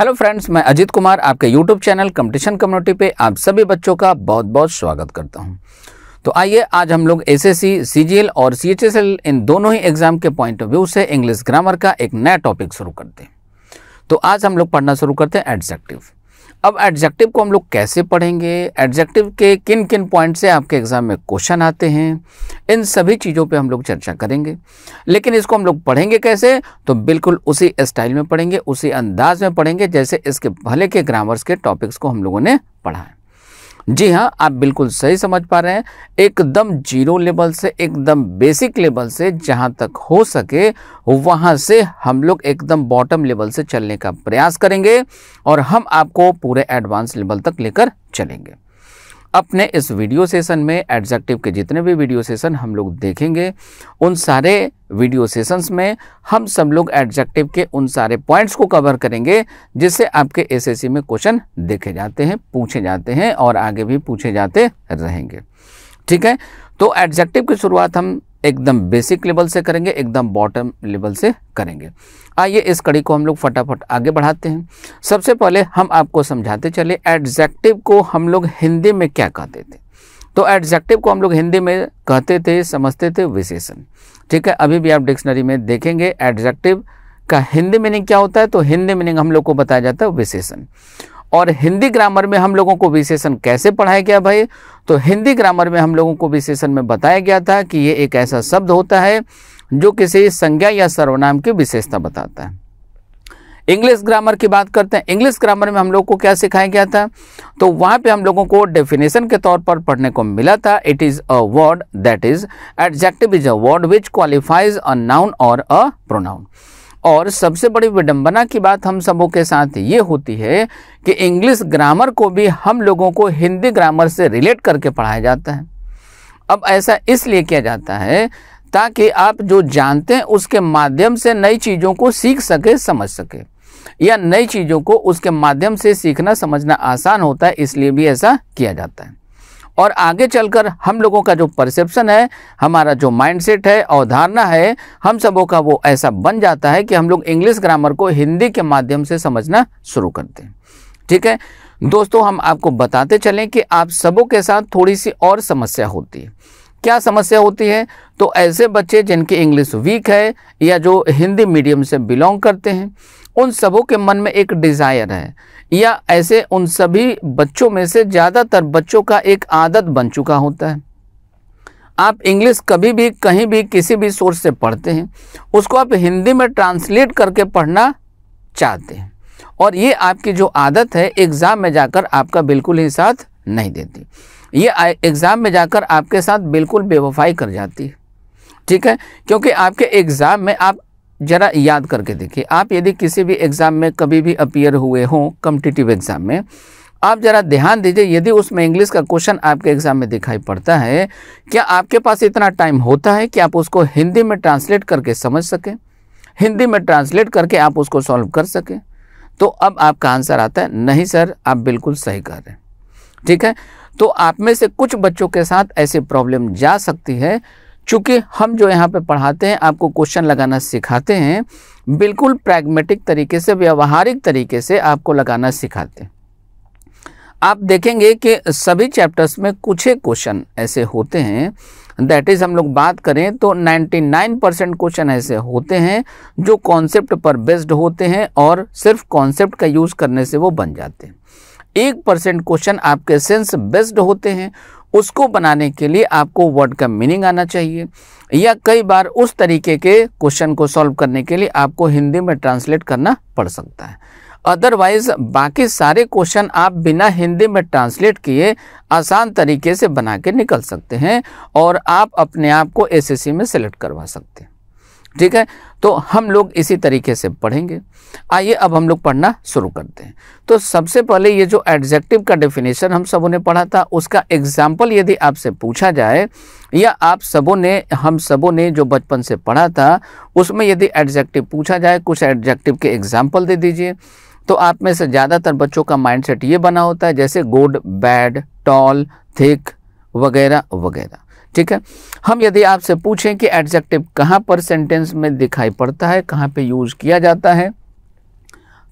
hello friends मैं अजित कुमार आपके YouTube channel competition community पे आप सभी बच्चों का बहुत बहुत स्वागत करता हूं तो आइए आज हम लोग एस एस और सी इन दोनों ही एग्ज़ाम के पॉइंट ऑफ व्यू से इंग्लिश ग्रामर का एक नया टॉपिक शुरू करते हैं तो आज हम लोग पढ़ना शुरू करते हैं एडजेक्टिव अब एडजेक्टिव को हम लोग कैसे पढ़ेंगे एडजेक्टिव के किन किन पॉइंट से आपके एग्ज़ाम में क्वेश्चन आते हैं इन सभी चीज़ों पे हम लोग चर्चा करेंगे लेकिन इसको हम लोग पढ़ेंगे कैसे तो बिल्कुल उसी स्टाइल में पढ़ेंगे उसी अंदाज में पढ़ेंगे जैसे इसके पहले के ग्रामर्स के टॉपिक्स को हम लोगों ने पढ़ा है जी हाँ आप बिल्कुल सही समझ पा रहे हैं एकदम जीरो लेवल से एकदम बेसिक लेवल से जहाँ तक हो सके वहाँ से हम लोग एकदम बॉटम लेवल से चलने का प्रयास करेंगे और हम आपको पूरे एडवांस लेवल तक लेकर चलेंगे अपने इस वीडियो सेशन में एडजेक्टिव के जितने भी वीडियो सेशन हम लोग देखेंगे उन सारे वीडियो सेशंस में हम सब लोग एडजेक्टिव के उन सारे पॉइंट्स को कवर करेंगे जिससे आपके एसएससी में क्वेश्चन देखे जाते हैं पूछे जाते हैं और आगे भी पूछे जाते रहेंगे ठीक है तो एडजेक्टिव की शुरुआत हम एकदम बेसिक लेवल से करेंगे एकदम बॉटम लेवल से करेंगे आइए इस कड़ी को हम लोग फटाफट आगे बढ़ाते हैं सबसे पहले हम आपको समझाते चले एडजेक्टिव को हम लोग हिंदी में क्या कहते थे तो एडजेक्टिव को हम लोग हिंदी में कहते थे समझते थे विशेषण ठीक है अभी भी आप डिक्शनरी में देखेंगे एडजेक्टिव का हिंदी मीनिंग क्या होता है तो हिंदी मीनिंग हम लोग को बताया जाता है विशेषण और हिंदी ग्रामर में हम लोगों को विशेषण कैसे पढ़ाया गया भाई तो हिंदी ग्रामर में हम लोगों को विशेषण में बताया गया था कि ये एक ऐसा शब्द होता है जो किसी संज्ञा या सर्वनाम की विशेषता बताता है इंग्लिश ग्रामर की बात करते हैं इंग्लिश ग्रामर में हम लोग को क्या सिखाया गया था तो वहाँ पे हम लोगों को डेफिनेशन के तौर पर पढ़ने को मिला था it is a word that is adjective is a word which qualifies a noun और अ प्रोनाउन और सबसे बड़ी विडंबना की बात हम सबों के साथ ये होती है कि इंग्लिश ग्रामर को भी हम लोगों को हिंदी ग्रामर से रिलेट करके पढ़ाया जाता है अब ऐसा इसलिए किया जाता है ताकि आप जो जानते हैं उसके माध्यम से नई चीज़ों को सीख सके समझ सके या नई चीज़ों को उसके माध्यम से सीखना समझना आसान होता है इसलिए भी ऐसा किया जाता है और आगे चलकर हम लोगों का जो परसेप्शन है हमारा जो माइंडसेट है अवधारणा है हम सबों का वो ऐसा बन जाता है कि हम लोग इंग्लिश ग्रामर को हिंदी के माध्यम से समझना शुरू करते हैं ठीक है दोस्तों हम आपको बताते चलें कि आप सबों के साथ थोड़ी सी और समस्या होती है क्या समस्या होती है तो ऐसे बच्चे जिनकी इंग्लिश वीक है या जो हिंदी मीडियम से बिलोंग करते हैं उन सबों के मन में एक डिज़ायर है या ऐसे उन सभी बच्चों में से ज़्यादातर बच्चों का एक आदत बन चुका होता है आप इंग्लिश कभी भी कहीं भी किसी भी सोर्स से पढ़ते हैं उसको आप हिंदी में ट्रांसलेट करके पढ़ना चाहते हैं और ये आपकी जो आदत है एग्ज़ाम में जाकर आपका बिल्कुल ही साथ नहीं देती ये एग्ज़ाम में जाकर आपके साथ बिल्कुल बेवफाई कर जाती है ठीक है क्योंकि आपके एग्ज़ाम में आप ज़रा याद करके देखिए आप यदि किसी भी एग्ज़ाम में कभी भी अपियर हुए हों कम्पिटिटिव एग्ज़ाम में आप ज़रा ध्यान दीजिए यदि उसमें इंग्लिश का क्वेश्चन आपके एग्ज़ाम में दिखाई पड़ता है क्या आपके पास इतना टाइम होता है कि आप उसको हिंदी में ट्रांसलेट करके समझ सकें हिंदी में ट्रांसलेट करके आप उसको सॉल्व कर सकें तो अब आपका आंसर आता है नहीं सर आप बिल्कुल सही कर रहे हैं ठीक है तो आप में से कुछ बच्चों के साथ ऐसी प्रॉब्लम जा सकती है चूँकि हम जो यहाँ पे पढ़ाते हैं आपको क्वेश्चन लगाना सिखाते हैं बिल्कुल प्रैग्मेटिक तरीके से व्यवहारिक तरीके से आपको लगाना सिखाते हैं आप देखेंगे कि सभी चैप्टर्स में कुछ ही क्वेश्चन ऐसे होते हैं दैट इज़ हम लोग बात करें तो 99 परसेंट क्वेश्चन ऐसे होते हैं जो कॉन्सेप्ट पर बेस्ड होते हैं और सिर्फ कॉन्सेप्ट का यूज़ करने से वो बन जाते हैं एक परसेंट क्वेश्चन आपके सेंस बेस्ड होते हैं उसको बनाने के लिए आपको वर्ड का मीनिंग आना चाहिए या कई बार उस तरीके के क्वेश्चन को सॉल्व करने के लिए आपको हिंदी में ट्रांसलेट करना पड़ सकता है अदरवाइज बाकी सारे क्वेश्चन आप बिना हिंदी में ट्रांसलेट किए आसान तरीके से बना के निकल सकते हैं और आप अपने आप को एसएससी में सेलेक्ट करवा सकते हैं ठीक है तो हम लोग इसी तरीके से पढ़ेंगे आइए अब हम लोग पढ़ना शुरू करते हैं तो सबसे पहले ये जो एडजेक्टिव का डेफिनेशन हम सबों ने पढ़ा था उसका एग्जाम्पल यदि आपसे पूछा जाए या आप सबों ने हम सबों ने जो बचपन से पढ़ा था उसमें यदि एडजेक्टिव पूछा जाए कुछ एडजेक्टिव के एग्जाम्पल दे दीजिए तो आप में से ज़्यादातर बच्चों का माइंड ये बना होता है जैसे गुड बैड टॉल थिक वगैरह वगैरह ठीक है हम यदि आपसे पूछें कि एडजेक्टिव कहाँ पर सेंटेंस में दिखाई पड़ता है कहाँ पे यूज़ किया जाता है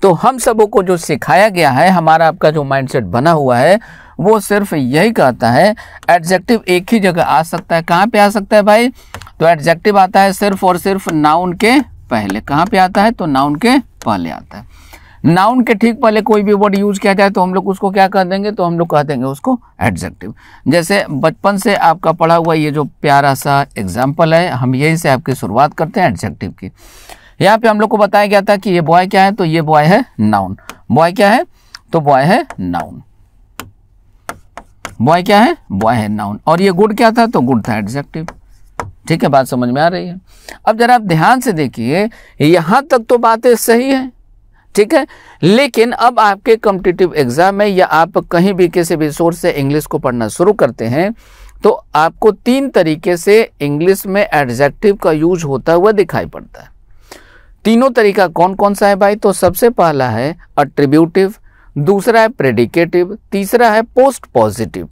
तो हम सबों को जो सिखाया गया है हमारा आपका जो माइंडसेट बना हुआ है वो सिर्फ यही कहता है एडजेक्टिव एक ही जगह आ सकता है कहाँ पे आ सकता है भाई तो एडजेक्टिव आता है सिर्फ और सिर्फ नाउन के पहले कहाँ पे आता है तो नाउन के पहले आता है नाउन के ठीक पहले कोई भी वर्ड यूज किया जाए तो हम लोग उसको क्या कह देंगे तो हम लोग कह देंगे उसको एडजेक्टिव जैसे बचपन से आपका पढ़ा हुआ ये जो प्यारा सा एग्जाम्पल है हम यहीं से आपकी शुरुआत करते हैं एडजेक्टिव की यहाँ पे हम लोग को बताया गया था कि ये बॉय क्या है तो ये बॉय है नाउन बॉय क्या है तो बॉय है नाउन बॉय क्या है बॉय है नाउन और ये गुड क्या था तो गुड था एडजेक्टिव ठीक है बात समझ में आ रही है अब जरा आप ध्यान से देखिए यहां तक तो बातें सही है ठीक है लेकिन अब आपके कॉम्पिटिटिव एग्जाम में या आप कहीं भी किसी भी सोर्स से इंग्लिश को पढ़ना शुरू करते हैं तो आपको तीन तरीके से इंग्लिश में एडजेक्टिव का यूज होता हुआ दिखाई पड़ता है तीनों तरीका कौन कौन सा है भाई तो सबसे पहला है अट्रीब्यूटिव दूसरा है प्रेडिकेटिव तीसरा है पोस्ट पॉजिटिव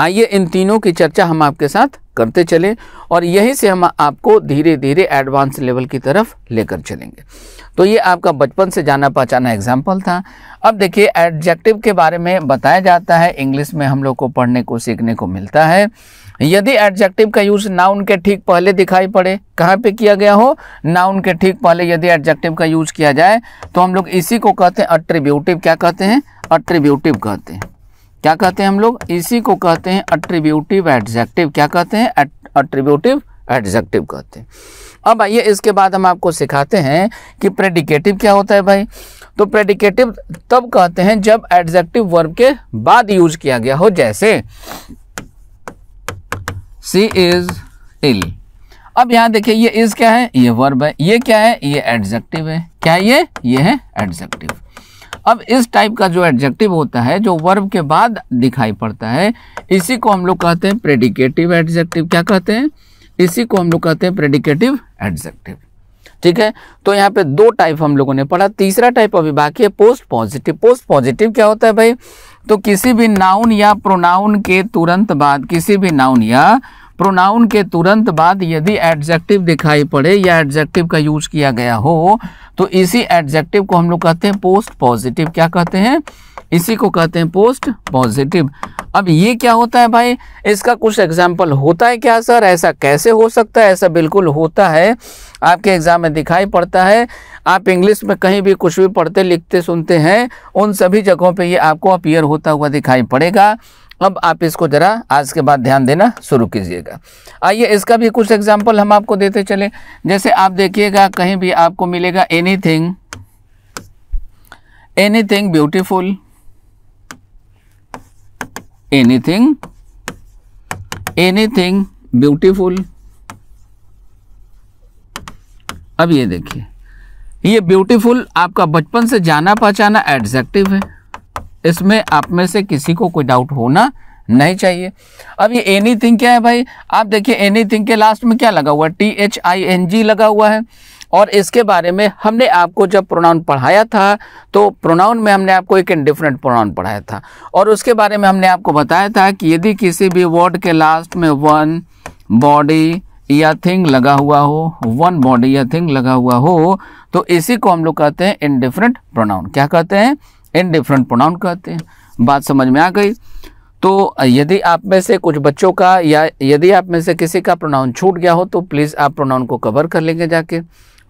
आइए इन तीनों की चर्चा हम आपके साथ करते चलें और यहीं से हम आपको धीरे धीरे एडवांस लेवल की तरफ लेकर चलेंगे तो ये आपका बचपन से जाना पहचाना एग्जाम्पल था अब देखिए एडजेक्टिव के बारे में बताया जाता है इंग्लिश में हम लोग को पढ़ने को सीखने को मिलता है यदि एडजेक्टिव का यूज़ नाउन के ठीक पहले दिखाई पड़े कहाँ पे किया गया हो नाउन के ठीक पहले यदि एडजेक्टिव का यूज़ किया जाए तो हम लोग इसी को कहते हैं अट्रीब्यूटिव क्या कहते हैं अट्रीब्यूटिव कहते हैं क्या कहते हैं हम लोग इसी को कहते हैं अट्रीब्यूटिव एडजेक्टिव क्या कहते हैं अट्रीब्यूटिव एडजेक्टिव कहते हैं अब आइए इसके बाद हम आपको सिखाते हैं कि प्रेडिकेटिव क्या होता है भाई तो प्रेडिकेटिव तब कहते हैं जब एडजेक्टिव वर्ब के बाद यूज किया गया हो जैसे सी इज इल अब यहां देखिए ये इज क्या है ये वर्ब है ये क्या है ये एडजेक्टिव है क्या है ये ये है एडजेक्टिव अब इस टाइप का जो एडजेक्टिव होता है जो वर्ब के बाद दिखाई पड़ता है इसी को हम लोग कहते हैं प्रेडिकेटिव एडजेक्टिव क्या कहते हैं इसी को हम लोग कहते हैं प्रेडिकेटिव एडजेक्टिव ठीक है तो यहाँ पे दो टाइप हम लोगों ने पढ़ा तीसरा टाइप अभी बाकी है पोस्ट पॉजिटिव पोस्ट पॉजिटिव क्या होता है भाई तो किसी भी नाउन या प्रोनाउन के तुरंत बाद किसी भी नाउन या प्रोनाउन के तुरंत बाद यदि एडजेक्टिव दिखाई पड़े या एडजेक्टिव का यूज किया गया हो तो इसी एडजेक्टिव को हम लोग कहते हैं पोस्ट पॉजिटिव क्या कहते हैं इसी को कहते हैं पोस्ट पॉजिटिव अब ये क्या होता है भाई इसका कुछ एग्जाम्पल होता है क्या सर ऐसा कैसे हो सकता है ऐसा बिल्कुल होता है आपके एग्ज़ाम में दिखाई पड़ता है आप इंग्लिश में कहीं भी कुछ भी पढ़ते लिखते सुनते हैं उन सभी जगहों पे ये आपको अपीयर होता हुआ दिखाई पड़ेगा अब आप इसको ज़रा आज के बाद ध्यान देना शुरू कीजिएगा आइए इसका भी कुछ एग्जाम्पल हम आपको देते चले जैसे आप देखिएगा कहीं भी आपको मिलेगा anything anything beautiful anything anything beautiful अब ये देखिए ये ब्यूटीफुल आपका बचपन से जाना पहचाना एडजेक्टिव है इसमें आप में से किसी को कोई डाउट होना नहीं चाहिए अब ये एनी थिंग क्या है भाई आप देखिए एनी थिंग के लास्ट में क्या लगा हुआ है T H I N G लगा हुआ है और इसके बारे में हमने आपको जब प्रोनाउन पढ़ाया था तो प्रोनाउन में हमने आपको एक डिफरेंट प्रोनाउन पढ़ाया था और उसके बारे में हमने आपको बताया था कि यदि किसी भी वर्ड के लास्ट में वन बॉडी या थिंग लगा हुआ हो वन बॉडी या थिंग लगा हुआ हो तो इसी को हम लोग कहते हैं इनडिफरेंट प्रोनाउन क्या कहते हैं इन डिफरेंट प्रोनाउन कहते हैं बात समझ में आ गई तो यदि आप में से कुछ बच्चों का या यदि आप में से किसी का प्रोनाउन छूट गया हो तो प्लीज़ आप प्रोनाउन को कवर कर लेंगे जाके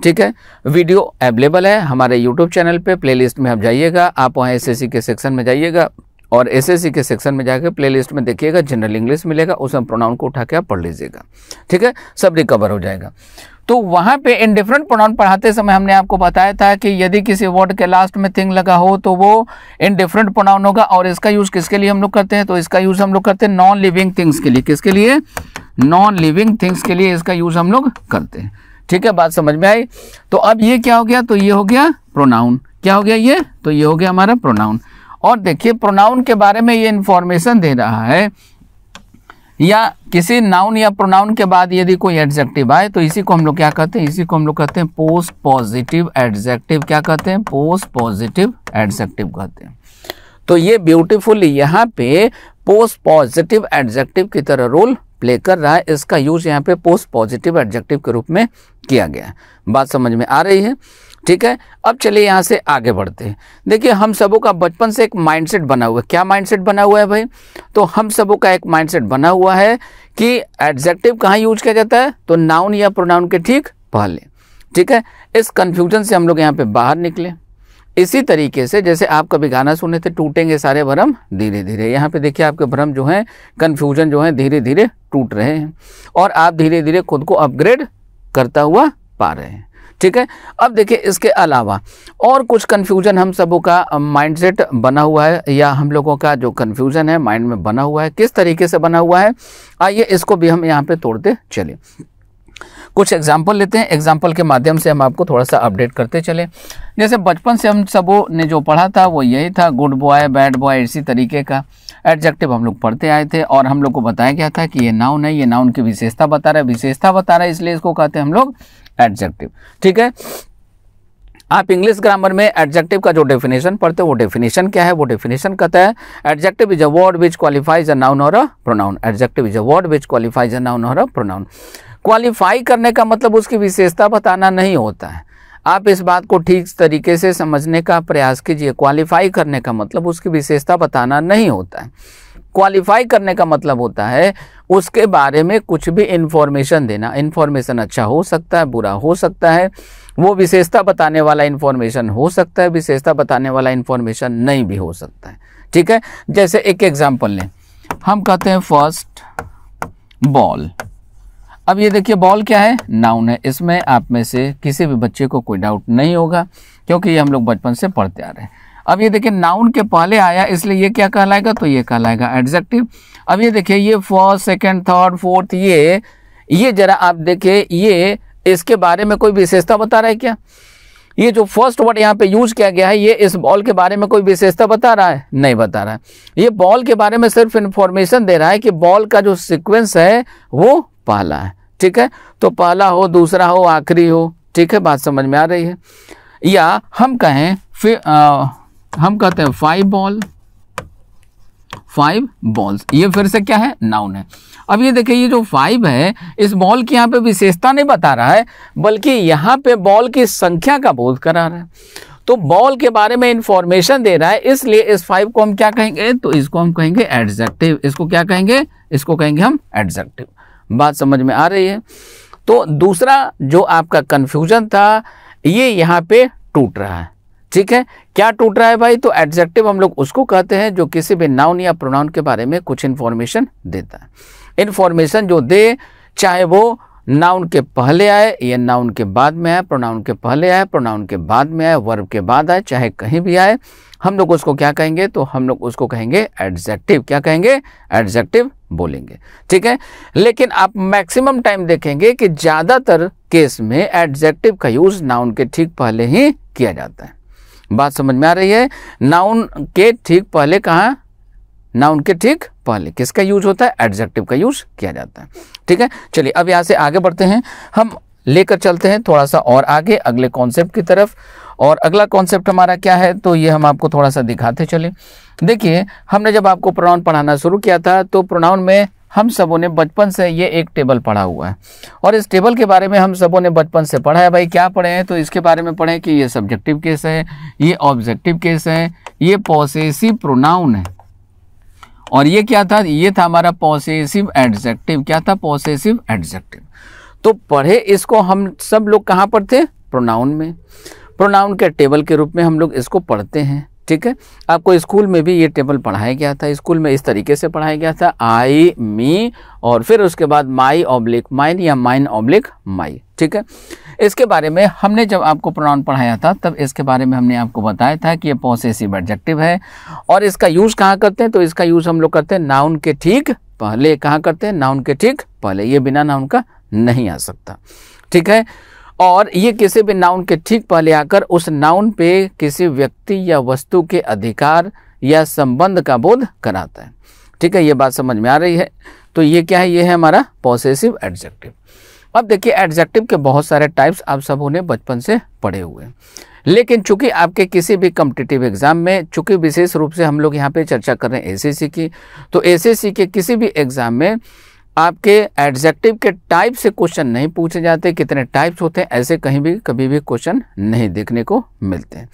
ठीक है वीडियो अवेलेबल है हमारे यूट्यूब चैनल पे प्लेलिस्ट में आप जाइएगा आप वहाँ एसएससी के सेक्शन में जाइएगा और एसएससी के सेक्शन में जाकर लिस्ट में देखिएगा जनरल इंग्लिश मिलेगा उसमें प्रोनाउन को उठा के आप पढ़ लीजिएगा ठीक है सब रिकवर हो जाएगा तो वहां पे डिफरेंट प्रोनाउन पढ़ाते समय हमने आपको बताया था कि यदि किसी वर्ड के लास्ट में थिंग लगा हो तो वो इनडिफरेंट प्रोनाउन होगा और इसका यूज़ किसके लिए हम लोग करते हैं तो इसका यूज़ हम लोग करते हैं नॉन लिविंग थिंग्स के लिए किसके लिए नॉन लिविंग थिंग्स के लिए इसका यूज़ हम लोग करते हैं ठीक है बात समझ में आई तो अब ये क्या हो गया तो ये हो गया प्रोनाउन क्या हो गया ये तो ये हो गया हमारा प्रोनाउन और देखिए प्रोनाउन के बारे में ये इंफॉर्मेशन दे रहा है या किसी नाउन या प्रोनाउन के बाद यदि कोई एडजेक्टिव आए तो इसी को हम लोग क्या कहते हैं इसी को हम लोग कहते हैं पोस्ट पॉजिटिव एडजेक्टिव क्या कहते हैं पोस्ट पॉजिटिव एडजेक्टिव कहते हैं तो ये ब्यूटीफुल यहाँ पे पोस्ट पॉजिटिव एडजेक्टिव की तरह रोल प्ले कर रहा है इसका यूज यहाँ पे पोस्ट पॉजिटिव एडजेक्टिव के रूप में किया गया है बात समझ में आ रही है ठीक है अब चलिए यहाँ से आगे बढ़ते हैं देखिए हम सबों का बचपन से एक माइंडसेट बना हुआ है क्या माइंडसेट बना हुआ है भाई तो हम सबों का एक माइंडसेट बना हुआ है कि एडजेक्टिव कहाँ यूज किया जाता है तो नाउन या प्रोनाउन के ठीक पहले ठीक है इस कन्फ्यूजन से हम लोग यहाँ पर बाहर निकले इसी तरीके से जैसे आप कभी गाना सुने थे टूटेंगे सारे भ्रम धीरे धीरे यहाँ पे देखिए आपके भ्रम जो हैं कन्फ्यूजन जो है धीरे धीरे टूट रहे हैं और आप धीरे धीरे खुद को अपग्रेड करता हुआ पा रहे हैं ठीक है अब देखिए इसके अलावा और कुछ कन्फ्यूजन हम सबों का माइंडसेट बना हुआ है या हम लोगों का जो कन्फ्यूजन है माइंड में बना हुआ है किस तरीके से बना हुआ है आइए इसको भी हम यहाँ पे तोड़ते चले कुछ एग्जाम्पल लेते हैं एग्जाम्पल के माध्यम से हम आपको थोड़ा सा अपडेट करते चले जैसे बचपन से हम सबों ने जो पढ़ा था वो यही था गुड बॉय बैड बॉय इसी तरीके का एडजेक्टिव हम लोग पढ़ते आए थे और हम लोग को बताया गया था कि ये नाउन है ये नाउन की विशेषता बता रहा है विशेषता बता रहा है इसलिए इसको कहते हैं हम लोग एडजेक्टिव ठीक है आप इंग्लिश ग्रामर में एडजेक्टिव का जो डेफिनेशन पढ़ते हो वो डेफिनेशन क्या है वो डेफिनेशन कहता है adjective is a word which qualifies a noun और a pronoun adjective is a word which qualifies a noun और अ प्रोनाउन क्वालिफाई करने का मतलब उसकी विशेषता बताना नहीं होता है आप इस बात को ठीक तरीके से समझने का प्रयास कीजिए क्वालिफाई करने का मतलब उसकी विशेषता बताना नहीं होता है क्वालिफाई करने का मतलब होता है उसके बारे में कुछ भी इंफॉर्मेशन देना इंफॉर्मेशन अच्छा हो सकता है बुरा हो सकता है वो विशेषता बताने वाला इंफॉर्मेशन हो सकता है विशेषता बताने वाला इंफॉर्मेशन नहीं भी हो सकता है ठीक है जैसे एक एग्जाम्पल लें हम कहते हैं फर्स्ट बॉल अब ये देखिए बॉल क्या है नाउन है इसमें आप में से किसी भी बच्चे को कोई डाउट नहीं होगा क्योंकि ये हम लोग बचपन से पढ़ते आ रहे हैं अब ये देखिए नाउन के पहले आया इसलिए ये क्या कहलाएगा तो ये कहलाएगा एडजेक्टिव अब ये देखिए ये फर्स्ट सेकेंड थर्ड फोर्थ ये ये जरा आप देखिए ये इसके बारे में कोई विशेषता बता रहा है क्या ये जो फर्स्ट वर्ड यहाँ पे यूज किया गया है ये इस बॉल के बारे में कोई विशेषता बता रहा है नहीं बता रहा है ये बॉल के बारे में सिर्फ इंफॉर्मेशन दे रहा है कि बॉल का जो सिक्वेंस है वो पहला है ठीक है तो पहला हो दूसरा हो आखिरी हो ठीक है बात समझ में आ रही है या हम कहें फिर हम कहते हैं फाइव बॉल फाइव बॉल्स ये फिर से क्या है नाउन है अब ये देखिए ये जो फाइव है इस बॉल की यहाँ पे विशेषता नहीं बता रहा है बल्कि यहाँ पे बॉल की संख्या का बोध करा रहा है तो बॉल के बारे में इंफॉर्मेशन दे रहा है इसलिए इस फाइव को हम क्या कहेंगे तो इसको हम कहेंगे एडजेक्टिव इसको क्या कहेंगे इसको कहेंगे हम एडजेक्टिव बात समझ में आ रही है तो दूसरा जो आपका कन्फ्यूजन था ये यहाँ पे टूट रहा है ठीक है क्या टूट रहा है भाई तो एडजेक्टिव हम लोग उसको कहते हैं जो किसी भी नाउन या प्रोनाउन के बारे में कुछ इन्फॉर्मेशन देता है इन्फॉर्मेशन जो दे चाहे वो नाउन के पहले आए या नाउन के बाद में आए प्रोनाउन के पहले आए प्रोनाउन के बाद में आए वर्ब के बाद आए चाहे कहीं भी आए हम लोग उसको क्या कहेंगे तो हम लोग उसको कहेंगे एडजेक्टिव क्या कहेंगे एडजेक्टिव बोलेंगे ठीक है लेकिन आप मैक्सिमम टाइम देखेंगे कि ज़्यादातर केस में एडजेक्टिव का यूज़ नाउन के ठीक पहले ही किया जाता है बात समझ में आ रही है नाउन के ठीक पहले कहाँ नाउन के ठीक पहले किसका यूज होता है एडजेक्टिव का यूज किया जाता है ठीक है चलिए अब यहाँ से आगे बढ़ते हैं हम लेकर चलते हैं थोड़ा सा और आगे अगले कॉन्सेप्ट की तरफ और अगला कॉन्सेप्ट हमारा क्या है तो ये हम आपको थोड़ा सा दिखाते चले देखिए हमने जब आपको प्रोनाउन पढ़ाना शुरू किया था तो प्रोनाउन में हम सबों ने बचपन से ये एक टेबल पढ़ा हुआ है और इस टेबल के बारे में हम सबों ने बचपन से पढ़ा है भाई क्या पढ़े हैं तो इसके बारे में पढ़े कि ये सब्जेक्टिव केस है ये ऑब्जेक्टिव केस है ये पॉसेसिव प्रोनाउन है और ये क्या था ये था हमारा पॉसेसिव एडजेक्टिव क्या था पॉसेसिव एडजेक्टिव तो पढ़े इसको हम सब लोग कहाँ पढ़ते प्रोनाउन में प्रोनाउन के टेबल के रूप में हम लोग इसको पढ़ते हैं ठीक है आपको स्कूल में भी ये टेबल पढ़ाया गया था स्कूल में इस तरीके से पढ़ाया गया था आई मी और फिर उसके बाद माई ऑब्लिक माइन या माइन ऑब्लिक माई ठीक है इसके बारे में हमने जब आपको प्रोनाउन पढ़ाया था तब इसके बारे में हमने आपको बताया था कि ये पॉसेसिव एडजेक्टिव है और इसका यूज़ कहाँ करते हैं तो इसका यूज़ हम लोग करते हैं नाउन के ठीक पहले कहाँ करते हैं नाउन के ठीक पहले ये बिना नाउन का नहीं आ सकता ठीक है और ये किसी भी नाउन के ठीक पहले आकर उस नाउन पे किसी व्यक्ति या वस्तु के अधिकार या संबंध का बोध कराता है ठीक है ये बात समझ में आ रही है तो ये क्या है ये है हमारा पॉसेसिव एडजेक्टिव अब देखिए एडजेक्टिव के बहुत सारे टाइप्स आप सब ने बचपन से पढ़े हुए हैं लेकिन चूंकि आपके किसी भी कम्पिटिटिव एग्ज़ाम में चूंकि विशेष रूप से हम लोग यहाँ पे चर्चा कर रहे हैं एसएससी की तो एसएससी के किसी भी एग्ज़ाम में आपके एडजेक्टिव के टाइप से क्वेश्चन नहीं पूछे जाते कितने टाइप्स होते हैं ऐसे कहीं भी कभी भी क्वेश्चन नहीं देखने को मिलते हैं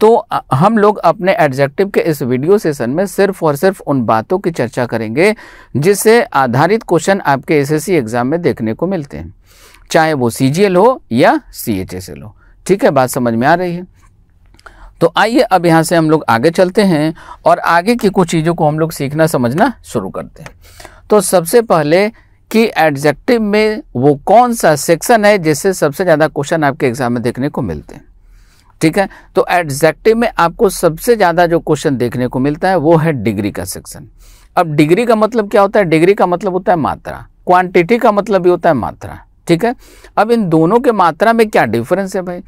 तो हम लोग अपने एडजेक्टिव के इस वीडियो सेशन में सिर्फ और सिर्फ उन बातों की चर्चा करेंगे जिससे आधारित क्वेश्चन आपके एसएससी एग्जाम में देखने को मिलते हैं चाहे वो सीजीएल हो या सीएचएसएल हो ठीक है बात समझ में आ रही है तो आइए अब यहाँ से हम लोग आगे चलते हैं और आगे की कुछ चीज़ों को हम लोग सीखना समझना शुरू करते हैं तो सबसे पहले कि एडजेक्टिव में वो कौन सा सेक्शन है जिससे सबसे ज़्यादा क्वेश्चन आपके एग्जाम में देखने को मिलते हैं ठीक है तो एडजेक्टिव में आपको सबसे ज़्यादा जो क्वेश्चन देखने को मिलता है वो है डिग्री का सेक्शन अब डिग्री का मतलब क्या होता है डिग्री का मतलब होता है मात्रा क्वांटिटी का मतलब भी होता है मात्रा ठीक है अब इन दोनों के मात्रा में क्या डिफरेंस है भाई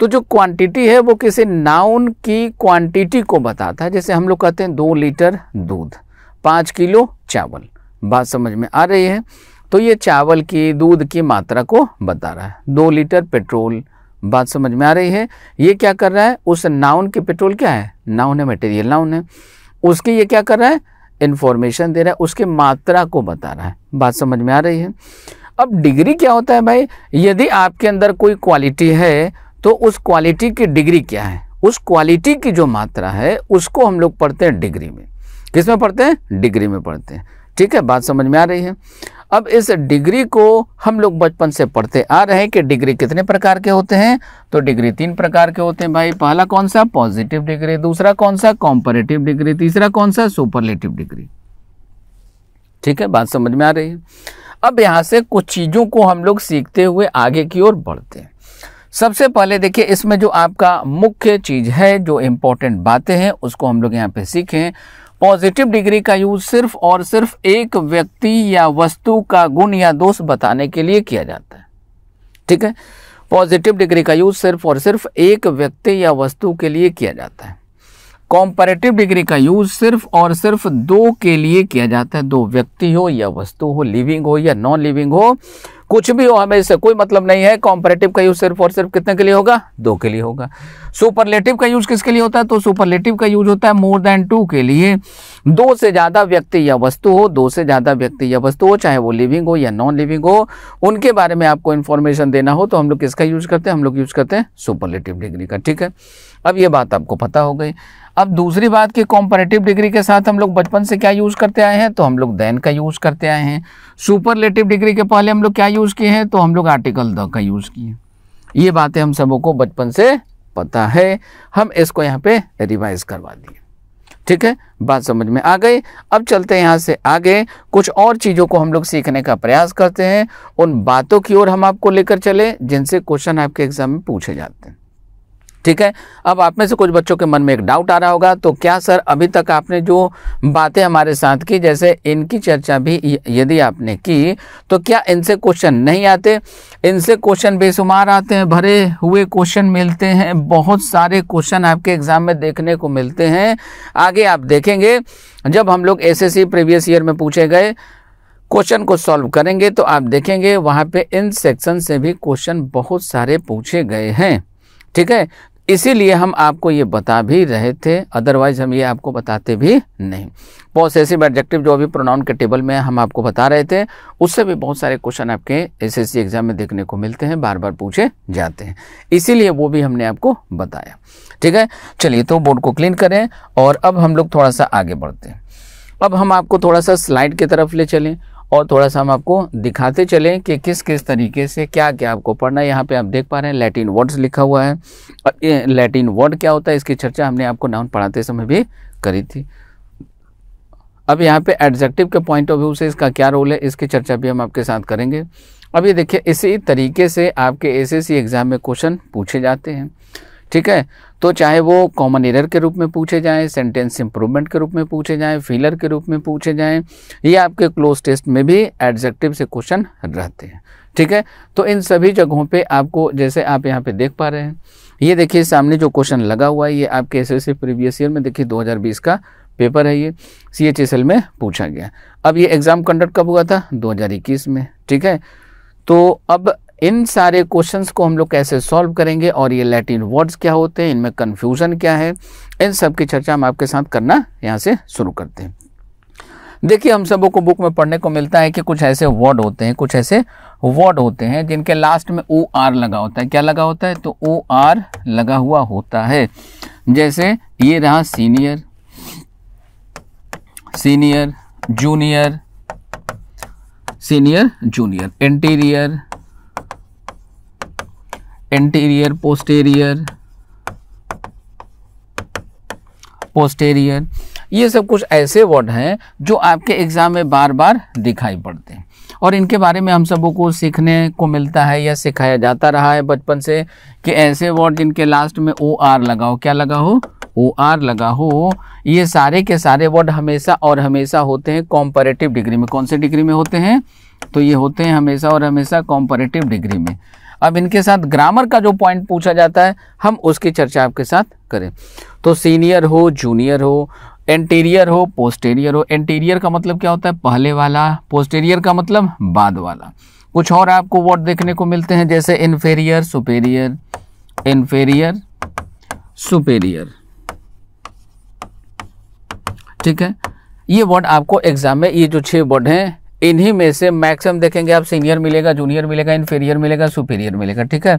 तो जो क्वांटिटी है वो किसी नाउन की क्वांटिटी को बताता है जैसे हम लोग कहते हैं दो लीटर दूध पाँच किलो चावल बात समझ में आ रही है तो ये चावल की दूध की मात्रा को बता रहा है दो लीटर पेट्रोल बात समझ में आ रही है ये क्या कर रहा है उस नाउन के पेट्रोल क्या है नाउन है मटेरियल नाउन है उसके ये क्या कर रहा है इन्फॉर्मेशन दे रहा है उसके मात्रा को बता रहा है बात समझ में आ रही है अब डिग्री क्या होता है भाई यदि आपके अंदर कोई क्वालिटी है तो उस क्वालिटी की डिग्री क्या है उस क्वालिटी की जो मात्रा है उसको हम लोग पढ़ते हैं डिग्री में किस में पढ़ते हैं डिग्री में पढ़ते हैं ठीक है बात समझ में आ रही है अब इस डिग्री को हम लोग बचपन से पढ़ते आ रहे हैं कि डिग्री कितने प्रकार के होते हैं तो डिग्री तीन प्रकार के होते हैं भाई पहला कौन सा पॉजिटिव डिग्री दूसरा कौन सा कॉम्परेटिव डिग्री तीसरा कौन सा सुपरलेटिव डिग्री ठीक है बात समझ में आ रही है अब यहां से कुछ चीज़ों को हम लोग सीखते हुए आगे की ओर बढ़ते हैं सबसे पहले देखिए इसमें जो आपका मुख्य चीज़ है जो इंपॉर्टेंट बातें हैं उसको हम लोग यहाँ पे सीखें पॉजिटिव डिग्री का यूज सिर्फ और सिर्फ एक व्यक्ति या वस्तु का गुण या दोष बताने के लिए किया जाता है ठीक है पॉजिटिव डिग्री का यूज सिर्फ और सिर्फ एक व्यक्ति या वस्तु के लिए किया जाता है कॉम्परेटिव डिग्री का यूज सिर्फ और सिर्फ दो के लिए किया जाता है दो व्यक्ति हो या वस्तु हो लिविंग हो या नॉन लिविंग हो कुछ भी हो हमें इससे कोई मतलब नहीं है कॉम्परेटिव का यूज़ सिर्फ और सिर्फ कितने के लिए होगा दो के लिए होगा सुपरलेटिव का यूज़ किसके लिए होता है तो सुपरलेटिव का यूज होता है मोर देन टू के लिए दो से ज़्यादा व्यक्ति या वस्तु हो दो से ज़्यादा व्यक्ति या वस्तु हो चाहे वो लिविंग हो या नॉन लिविंग हो उनके बारे में आपको इन्फॉर्मेशन देना हो तो हम लोग किसका यूज़ करते हैं हम लोग यूज़ करते हैं सुपरलेटिव डिग्री का ठीक है अब ये बात आपको पता हो गई अब दूसरी बात की कॉम्परेटिव डिग्री के साथ हम लोग बचपन से क्या यूज़ करते आए हैं तो हम लोग दैन का यूज़ करते आए हैं सुपरलेटिव डिग्री के पहले हम लोग क्या यूज़ किए हैं तो हम लोग आर्टिकल द का यूज़ किए ये बातें हम सबों को बचपन से पता है हम इसको यहाँ पे रिवाइज करवा दिए ठीक है बात समझ में आ गई अब चलते हैं यहाँ से आगे कुछ और चीज़ों को हम लोग सीखने का प्रयास करते हैं उन बातों की ओर हम आपको लेकर चले जिनसे क्वेश्चन आपके एग्जाम में पूछे जाते हैं ठीक है अब आप में से कुछ बच्चों के मन में एक डाउट आ रहा होगा तो क्या सर अभी तक आपने जो बातें हमारे साथ की जैसे इनकी चर्चा भी यदि आपने की तो क्या इनसे क्वेश्चन नहीं आते इनसे क्वेश्चन बेशुमार आते हैं भरे हुए क्वेश्चन मिलते हैं बहुत सारे क्वेश्चन आपके एग्ज़ाम में देखने को मिलते हैं आगे आप देखेंगे जब हम लोग एस प्रीवियस ईयर में पूछे गए क्वेश्चन को सॉल्व करेंगे तो आप देखेंगे वहाँ पे इन सेक्शन से भी क्वेश्चन बहुत सारे पूछे गए हैं ठीक है इसीलिए हम आपको ये बता भी रहे थे अदरवाइज हम ये आपको बताते भी नहीं पॉसेसिव एडजेक्टिव जो अभी प्रोनाउन के टेबल में हम आपको बता रहे थे उससे भी बहुत सारे क्वेश्चन आपके एसएससी एग्जाम में देखने को मिलते हैं बार बार पूछे जाते हैं इसीलिए वो भी हमने आपको बताया ठीक है चलिए तो बोर्ड को क्लीन करें और अब हम लोग थोड़ा सा आगे बढ़ते हैं अब हम आपको थोड़ा सा स्लाइड की तरफ ले चलें और थोड़ा सा हम आपको दिखाते चलें कि किस किस तरीके से क्या क्या आपको पढ़ना है यहाँ पे आप देख पा रहे हैं लैटिन वर्ड्स लिखा हुआ है और लैटिन वर्ड क्या होता है इसकी चर्चा हमने आपको नाउन पढ़ाते समय भी करी थी अब यहाँ पे एडजेक्टिव के पॉइंट ऑफ व्यू से इसका क्या रोल है इसकी चर्चा भी हम आपके साथ करेंगे अब ये देखिए इसी तरीके से आपके एस एग्ज़ाम में क्वेश्चन पूछे जाते हैं ठीक है तो चाहे वो कॉमन एरर के रूप में पूछे जाए सेंटेंस इंप्रूवमेंट के रूप में पूछे जाए फिलर के रूप में पूछे जाए ये आपके क्लोज टेस्ट में भी एडजेक्टिव से क्वेश्चन रहते हैं ठीक है तो इन सभी जगहों पे आपको जैसे आप यहाँ पे देख पा रहे हैं ये देखिए सामने जो क्वेश्चन लगा हुआ है ये आपके एस एस प्रीवियस ईयर में देखिए 2020 का पेपर है ये सी एच एस एल में पूछा गया अब ये एग्ज़ाम कंडक्ट कब हुआ था 2021 में ठीक है तो अब इन सारे क्वेश्चंस को हम लोग कैसे सॉल्व करेंगे और ये लैटिन वर्ड्स क्या होते हैं इनमें कन्फ्यूज़न क्या है इन सब की चर्चा हम आपके साथ करना यहाँ से शुरू करते हैं देखिए हम सबों को बुक में पढ़ने को मिलता है कि कुछ ऐसे वर्ड होते हैं कुछ ऐसे वर्ड होते हैं जिनके लास्ट में ओ आर लगा होता है क्या लगा होता है तो ओ आर लगा हुआ होता है जैसे ये रहा senior senior junior senior junior interior anterior posterior posterior ये सब कुछ ऐसे वर्ड हैं जो आपके एग्ज़ाम में बार बार दिखाई पड़ते हैं और इनके बारे में हम सबों को सीखने को मिलता है या सिखाया जाता रहा है बचपन से कि ऐसे वर्ड जिनके लास्ट में ओ आर लगा हो क्या लगा हो ओ आर लगा हो ये सारे के सारे वर्ड हमेशा और हमेशा होते हैं कॉम्परेटिव डिग्री में कौन से डिग्री में होते हैं तो ये होते हैं हमेशा और हमेशा कॉम्परेटिव डिग्री में अब इनके साथ ग्रामर का जो पॉइंट पूछा जाता है हम उसकी चर्चा आपके साथ करें तो सीनियर हो जूनियर हो एंटीरियर हो पोस्टेरियर हो एंटीरियर का मतलब क्या होता है पहले वाला पोस्टेरियर का मतलब बाद वाला कुछ और आपको वर्ड देखने को मिलते हैं जैसे इन्फेरियर सुपेरियर इन्फेरियर सुपेरियर ठीक है ये वर्ड आपको एग्जाम में ये जो छह वर्ड हैं इन्हीं में से मैक्सिमम देखेंगे आप सीनियर मिलेगा जूनियर मिलेगा इन्फीरियर मिलेगा सुपीरियर मिलेगा ठीक है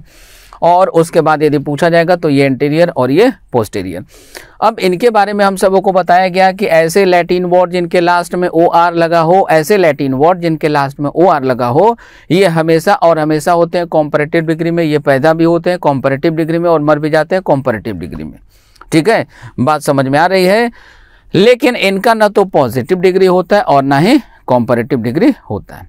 और उसके बाद यदि पूछा जाएगा तो ये इंटीरियर और ये पोस्टीरियर अब इनके बारे में हम सबों को बताया गया कि ऐसे लैटिन वर्ड जिनके लास्ट में ओ आर लगा हो ऐसे लैटिन वर्ड जिनके लास्ट में ओ आर लगा हो ये हमेशा और हमेशा होते हैं कॉम्परेटिव डिग्री में ये पैदा भी होते हैं कॉम्परेटिव डिग्री में और मर भी जाते हैं कॉम्परेटिव डिग्री में ठीक है बात समझ में आ रही है लेकिन इनका ना तो पॉजिटिव डिग्री होता है और ना ही कॉम्परेटिव डिग्री होता है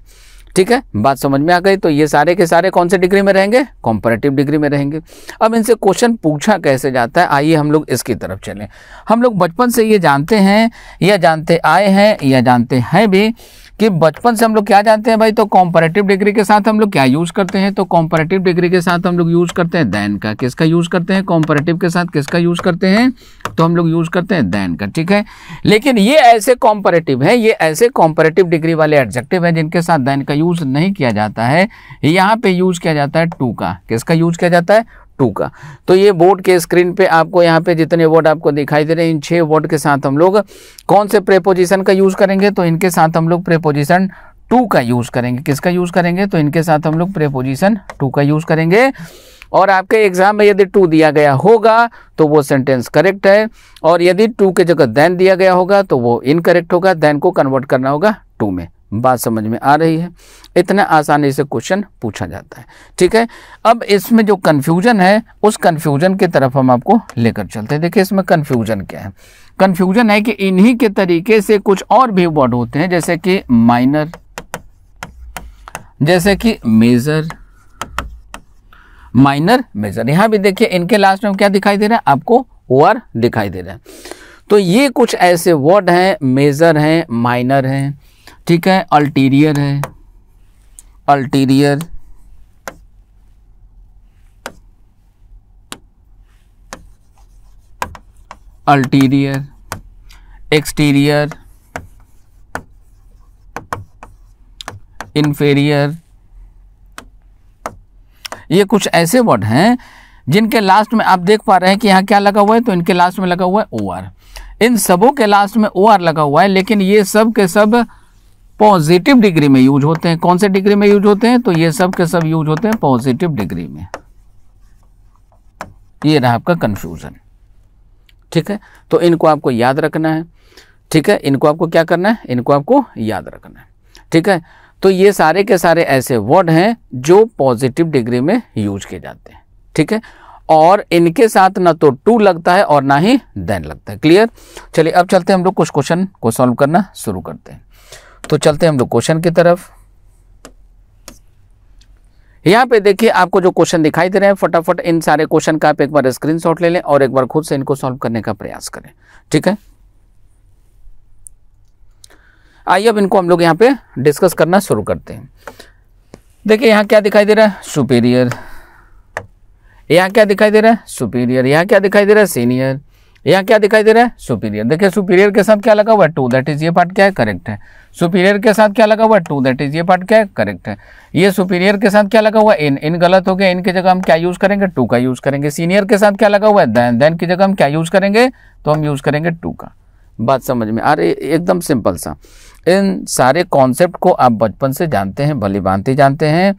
ठीक है बात समझ में आ गई तो ये सारे के सारे कौन से डिग्री में रहेंगे कॉम्परेटिव डिग्री में रहेंगे अब इनसे क्वेश्चन पूछा कैसे जाता है आइए हम लोग इसकी तरफ चलें हम लोग बचपन से ये जानते हैं या जानते आए हैं या जानते हैं भी कि बचपन से हम लोग क्या जानते हैं भाई तो कॉम्परेटिव डिग्री के साथ हम लोग क्या यूज़ करते हैं तो कॉम्परेटिव डिग्री के साथ हम लोग यूज़ करते हैं दैन का किसका यूज़ करते हैं कॉम्परेटिव के साथ किसका यूज़ करते हैं तो हम लोग यूज़ करते हैं दैन का ठीक है लेकिन ये ऐसे कॉम्परेटिव है ये ऐसे कॉम्परेटिव डिग्री वाले एडजेक्टिव है जिनके साथ दैन का यूज़ नहीं किया जाता है यहाँ पे यूज़ किया जाता है टू का किसका यूज़ किया जाता है टू का तो ये बोर्ड के स्क्रीन पे आपको यहाँ पे जितने वर्ड आपको दिखाई दे रहे हैं इन छह वर्ड के साथ हम लोग कौन से प्रेपोजिशन का यूज़ करेंगे तो इनके साथ हम लोग प्रेपोजिशन टू का यूज़ करेंगे किसका यूज़ करेंगे तो इनके साथ हम लोग प्रेपोजिशन टू का यूज़ करेंगे और आपके एग्जाम में यदि टू दिया गया होगा तो वो सेंटेंस करेक्ट है और यदि टू के जगह देन दिया गया होगा तो वो इनकरेक्ट होगा देन को कन्वर्ट करना होगा टू में बात समझ में आ रही है इतना आसानी से क्वेश्चन पूछा जाता है ठीक है अब इसमें जो कन्फ्यूजन है उस कन्फ्यूजन की तरफ हम आपको लेकर चलते हैं देखिए इसमें कन्फ्यूजन क्या है कन्फ्यूजन है कि इन्हीं के तरीके से कुछ और भी वर्ड होते हैं जैसे कि माइनर जैसे कि मेजर माइनर मेजर यहां भी देखिए इनके लास्ट में क्या दिखाई दे रहा है आपको वर दिखाई दे रहा है तो ये कुछ ऐसे वर्ड हैं मेजर हैं माइनर हैं ठीक है अल्टीरियर है अल्टीरियर अल्टीरियर एक्सटीरियर इन्फेरियर ये कुछ ऐसे वर्ड हैं जिनके लास्ट में आप देख पा रहे हैं कि यहाँ क्या लगा हुआ है तो इनके लास्ट में लगा हुआ है ओ आर इन सबों के लास्ट में ओ आर लगा हुआ है लेकिन ये सब के सब पॉजिटिव डिग्री में यूज होते हैं कौन से डिग्री में यूज होते हैं तो ये सब के सब यूज होते हैं पॉजिटिव डिग्री में ये रहा आपका कंफ्यूजन ठीक है तो इनको आपको याद रखना है ठीक है इनको आपको क्या करना है इनको आपको याद रखना है ठीक है तो ये सारे के सारे ऐसे वर्ड हैं जो पॉजिटिव डिग्री में यूज किए जाते हैं ठीक है और इनके साथ ना तो टू लगता है और ना ही देन लगता है क्लियर चलिए अब चलते हैं हम लोग कुछ क्वेश्चन को सॉल्व करना शुरू करते हैं तो चलते हम लोग क्वेश्चन की तरफ यहां पे देखिए आपको जो क्वेश्चन दिखाई दे रहे हैं फटाफट इन सारे क्वेश्चन का आप एक बार स्क्रीनशॉट ले लें और एक बार खुद से इनको सॉल्व करने का प्रयास करें ठीक है आइए अब इनको हम लोग यहां पे डिस्कस करना शुरू करते हैं देखिए यहां क्या दिखाई दे रहा है सुपीरियर यहां क्या दिखाई दे रहा है सुपीरियर यहां क्या दिखाई दे रहा है सीनियर यहाँ क्या दिखाई दे रहा है सुपीरियर देखिए सुपीरियर के साथ क्या लगा हुआ है टू दैट इज ये पार्ट क्या है करेक्ट है सुपीरियर के साथ क्या लगा हुआ है टू दैट इज ये पार्ट क्या है करेक्ट है ये सुपीरियर के साथ क्या लगा हुआ है इन इन गलत हो गया इन की जगह हम क्या यूज करेंगे टू का यूज करेंगे सीनियर के साथ क्या लगा हुआ है देन देन की जगह हम क्या यूज करेंगे तो हम यूज करेंगे टू का बात समझ में अरे एकदम सिंपल सा इन सारे कॉन्सेप्ट को आप बचपन से जानते हैं भली भांति जानते हैं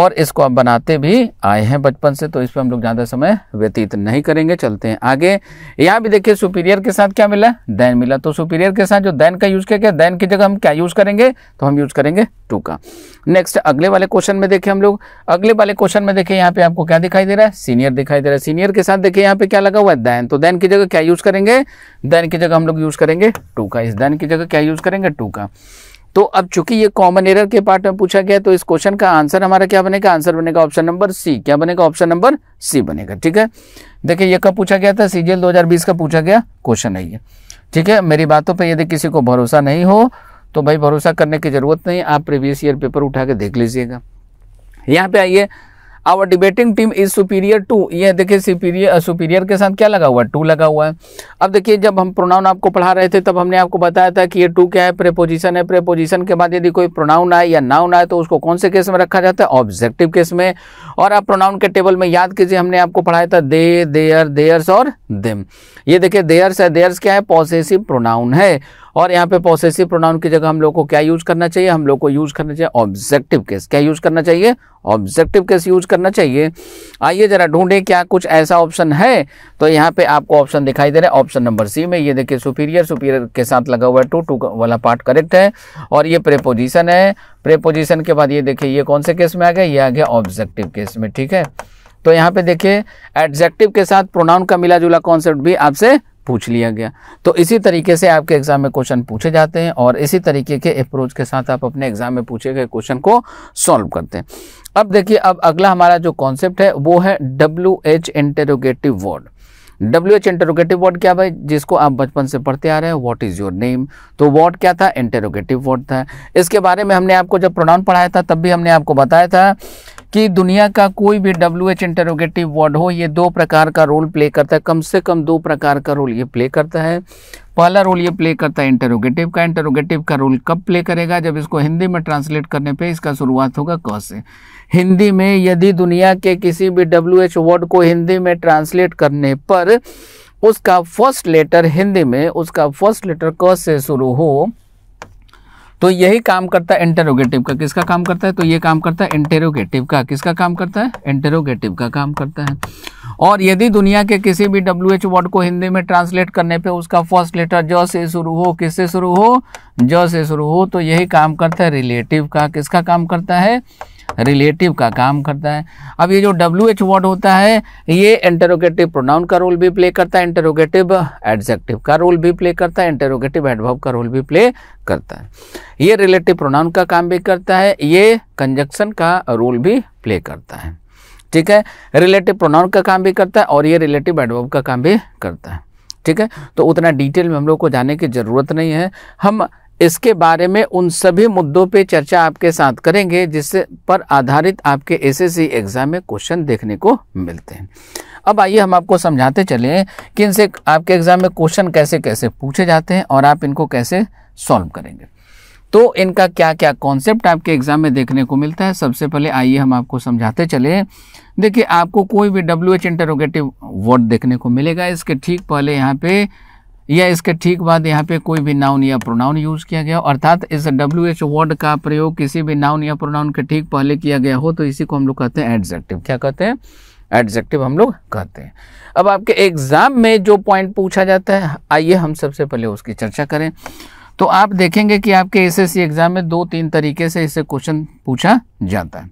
और इसको आप बनाते भी आए हैं बचपन से तो इस पर हम लोग ज़्यादा समय व्यतीत नहीं करेंगे चलते हैं आगे यहाँ भी देखिए सुपीरियर के साथ क्या मिला दैन मिला तो सुपीरियर के साथ जो दैन का यूज़ किया गया दैन की जगह हम क्या यूज़ करेंगे तो हम यूज़ करेंगे टू का नेक्स्ट अगले वाले क्वेश्चन में देखिए हम लोग अगले वाले क्वेश्चन में देखिए यहाँ पे आपको क्या दिखाई दे रहा है सीनियर दिखाई दे रहा है सीनियर के साथ देखिए यहाँ पे क्या लगा हुआ है दैन तो दैन की जगह क्या यूज़ करेंगे दैन की जगह हम लोग यूज़ करेंगे टू का इस दैन की जगह क्या यूज़ करेंगे टू का तो अब चूंकि ये कॉमन एरर के पार्ट में पूछा गया तो इस क्वेश्चन का आंसर हमारा क्या बनेगा आंसर बनेगा ऑप्शन नंबर सी क्या बनेगा ऑप्शन नंबर सी बनेगा ठीक है देखिए ये कब पूछा गया था सीजीएल 2020 का पूछा गया क्वेश्चन है ये ठीक है मेरी बातों पर यदि किसी को भरोसा नहीं हो तो भाई भरोसा करने की ज़रूरत नहीं आप प्रीवियस ईयर पेपर उठा के देख लीजिएगा यहाँ पे आइए our debating team is superior to ये देखिए सुपीरियर सुपीरियर के साथ क्या लगा हुआ है टू लगा हुआ है अब देखिए जब हम प्रोनाउन आपको पढ़ा रहे थे तब हमने आपको बताया था कि ये टू क्या है प्रेपोजिशन है प्रेपोजिशन के बाद यदि कोई प्रोनाउन आए या नाउन आए तो उसको कौन से केस में रखा जाता है ऑब्जेक्टिव केस में और आप प्रोनाउन के टेबल में याद कीजिए हमने आपको पढ़ाया था दे देयर देयर्स और देम ये देखिए देयर्स है देयर्स क्या है पॉजिटिव प्रोनाउन है और यहाँ पे पॉसेसिव प्रोनाउन की जगह हम लोग को क्या यूज करना चाहिए हम लोग को यूज करना चाहिए ऑब्जेक्टिव केस क्या यूज करना चाहिए ऑब्जेक्टिव केस यूज करना चाहिए आइए जरा ढूंढे क्या कुछ ऐसा ऑप्शन है तो यहाँ पे आपको ऑप्शन दिखाई दे रहा है ऑप्शन नंबर सी में ये देखिए सुपीरियर सुपीरियर के साथ लगा हुआ है टू टू वाला पार्ट करेक्ट है और ये प्रेपोजिशन है प्रेपोजिशन के बाद ये देखिए ये कौन से केस में आ गया ये आ गया ऑब्जेक्टिव केस में ठीक है तो यहाँ पे देखिए एडजेक्टिव के साथ प्रोनाउन का मिला जुला कॉन्सेप्ट भी आपसे पूछ लिया गया तो इसी तरीके से आपके एग्ज़ाम में क्वेश्चन पूछे जाते हैं और इसी तरीके के अप्रोच के साथ आप अपने एग्ज़ाम में पूछे गए क्वेश्चन को सॉल्व करते हैं अब देखिए अब अगला हमारा जो कॉन्सेप्ट है वो है W H interrogative word W H interrogative word क्या भाई जिसको आप बचपन से पढ़ते आ रहे हैं वॉट इज़ योर नेम तो वर्ड क्या था इंटेरोगेटिव वर्ड था इसके बारे में हमने आपको जब प्रोनाउन पढ़ाया था तब भी हमने आपको बताया था कि दुनिया का कोई भी डब्ल्यू एच इंटरोगेटिव वर्ड हो ये दो प्रकार का रोल प्ले करता है कम से कम दो प्रकार का रोल ये प्ले करता है पहला रोल ये प्ले करता है इंटरोगेटिव का इंटरोगेटिव का रोल कब प्ले करेगा जब इसको हिंदी में ट्रांसलेट करने पे इसका शुरुआत होगा क से हिंदी में यदि दुनिया के किसी भी डब्ल्यू एच वर्ड को हिंदी में ट्रांसलेट करने पर उसका फर्स्ट लेटर हिंदी में उसका फर्स्ट लेटर क से शुरू हो तो यही काम करता है इंटेरोगेटिव का किसका काम करता है तो ये काम करता है इंटेरोगेटिव का किसका काम करता है इंटेरोगेटिव का काम करता है और यदि दुनिया के किसी भी डब्ल्यू एच वर्ड को हिंदी में ट्रांसलेट करने पे उसका फर्स्ट लेटर ज से शुरू हो किससे शुरू हो ज से शुरू हो तो यही काम करता है रिलेटिव का किसका काम करता है रिलेटिव का काम करता है अब ये जो डब्ल्यू एच वर्ड होता है ये इंटरोगेटिव प्रोनाउन का रोल भी प्ले करता है इंटरोगेटिव एडजेक्टिव का रोल भी प्ले करता है इंटरोगेटिव एडवर्ब का रोल भी प्ले करता है ये रिलेटिव प्रोनाउन का काम भी करता है ये कंजक्शन का रोल भी प्ले करता है ठीक है रिलेटिव प्रोनाउन का काम भी करता है और ये रिलेटिव एडवर्ब का काम भी करता है ठीक है तो उतना डिटेल में हम लोग को जाने की ज़रूरत नहीं है हम इसके बारे में उन सभी मुद्दों पे चर्चा आपके साथ करेंगे जिस पर आधारित आपके एसएससी एग्ज़ाम में क्वेश्चन देखने को मिलते हैं अब आइए हम आपको समझाते चलें कि इनसे आपके एग्ज़ाम में क्वेश्चन कैसे कैसे पूछे जाते हैं और आप इनको कैसे सॉल्व करेंगे तो इनका क्या क्या कॉन्सेप्ट आपके एग्ज़ाम में देखने को मिलता है सबसे पहले आइए हम आपको समझाते चले देखिए आपको कोई भी डब्ल्यू एच इंटरोगेटिव वर्ड देखने को मिलेगा इसके ठीक पहले यहाँ पे या इसके ठीक बाद यहाँ पे कोई भी नाउन या प्रोनाउन यूज़ किया गया अर्थात इस डब्ल्यू एच वर्ड का प्रयोग किसी भी नाउन या प्रोनाउन के ठीक पहले किया गया हो तो इसी को हम लोग कहते हैं एडजेक्टिव क्या कहते हैं एडजेक्टिव हम लोग कहते हैं अब आपके एग्ज़ाम में जो पॉइंट पूछा जाता है आइए हम सबसे पहले उसकी चर्चा करें तो आप देखेंगे कि आपके एस एग्ज़ाम में दो तीन तरीके से इसे क्वेश्चन पूछा जाता है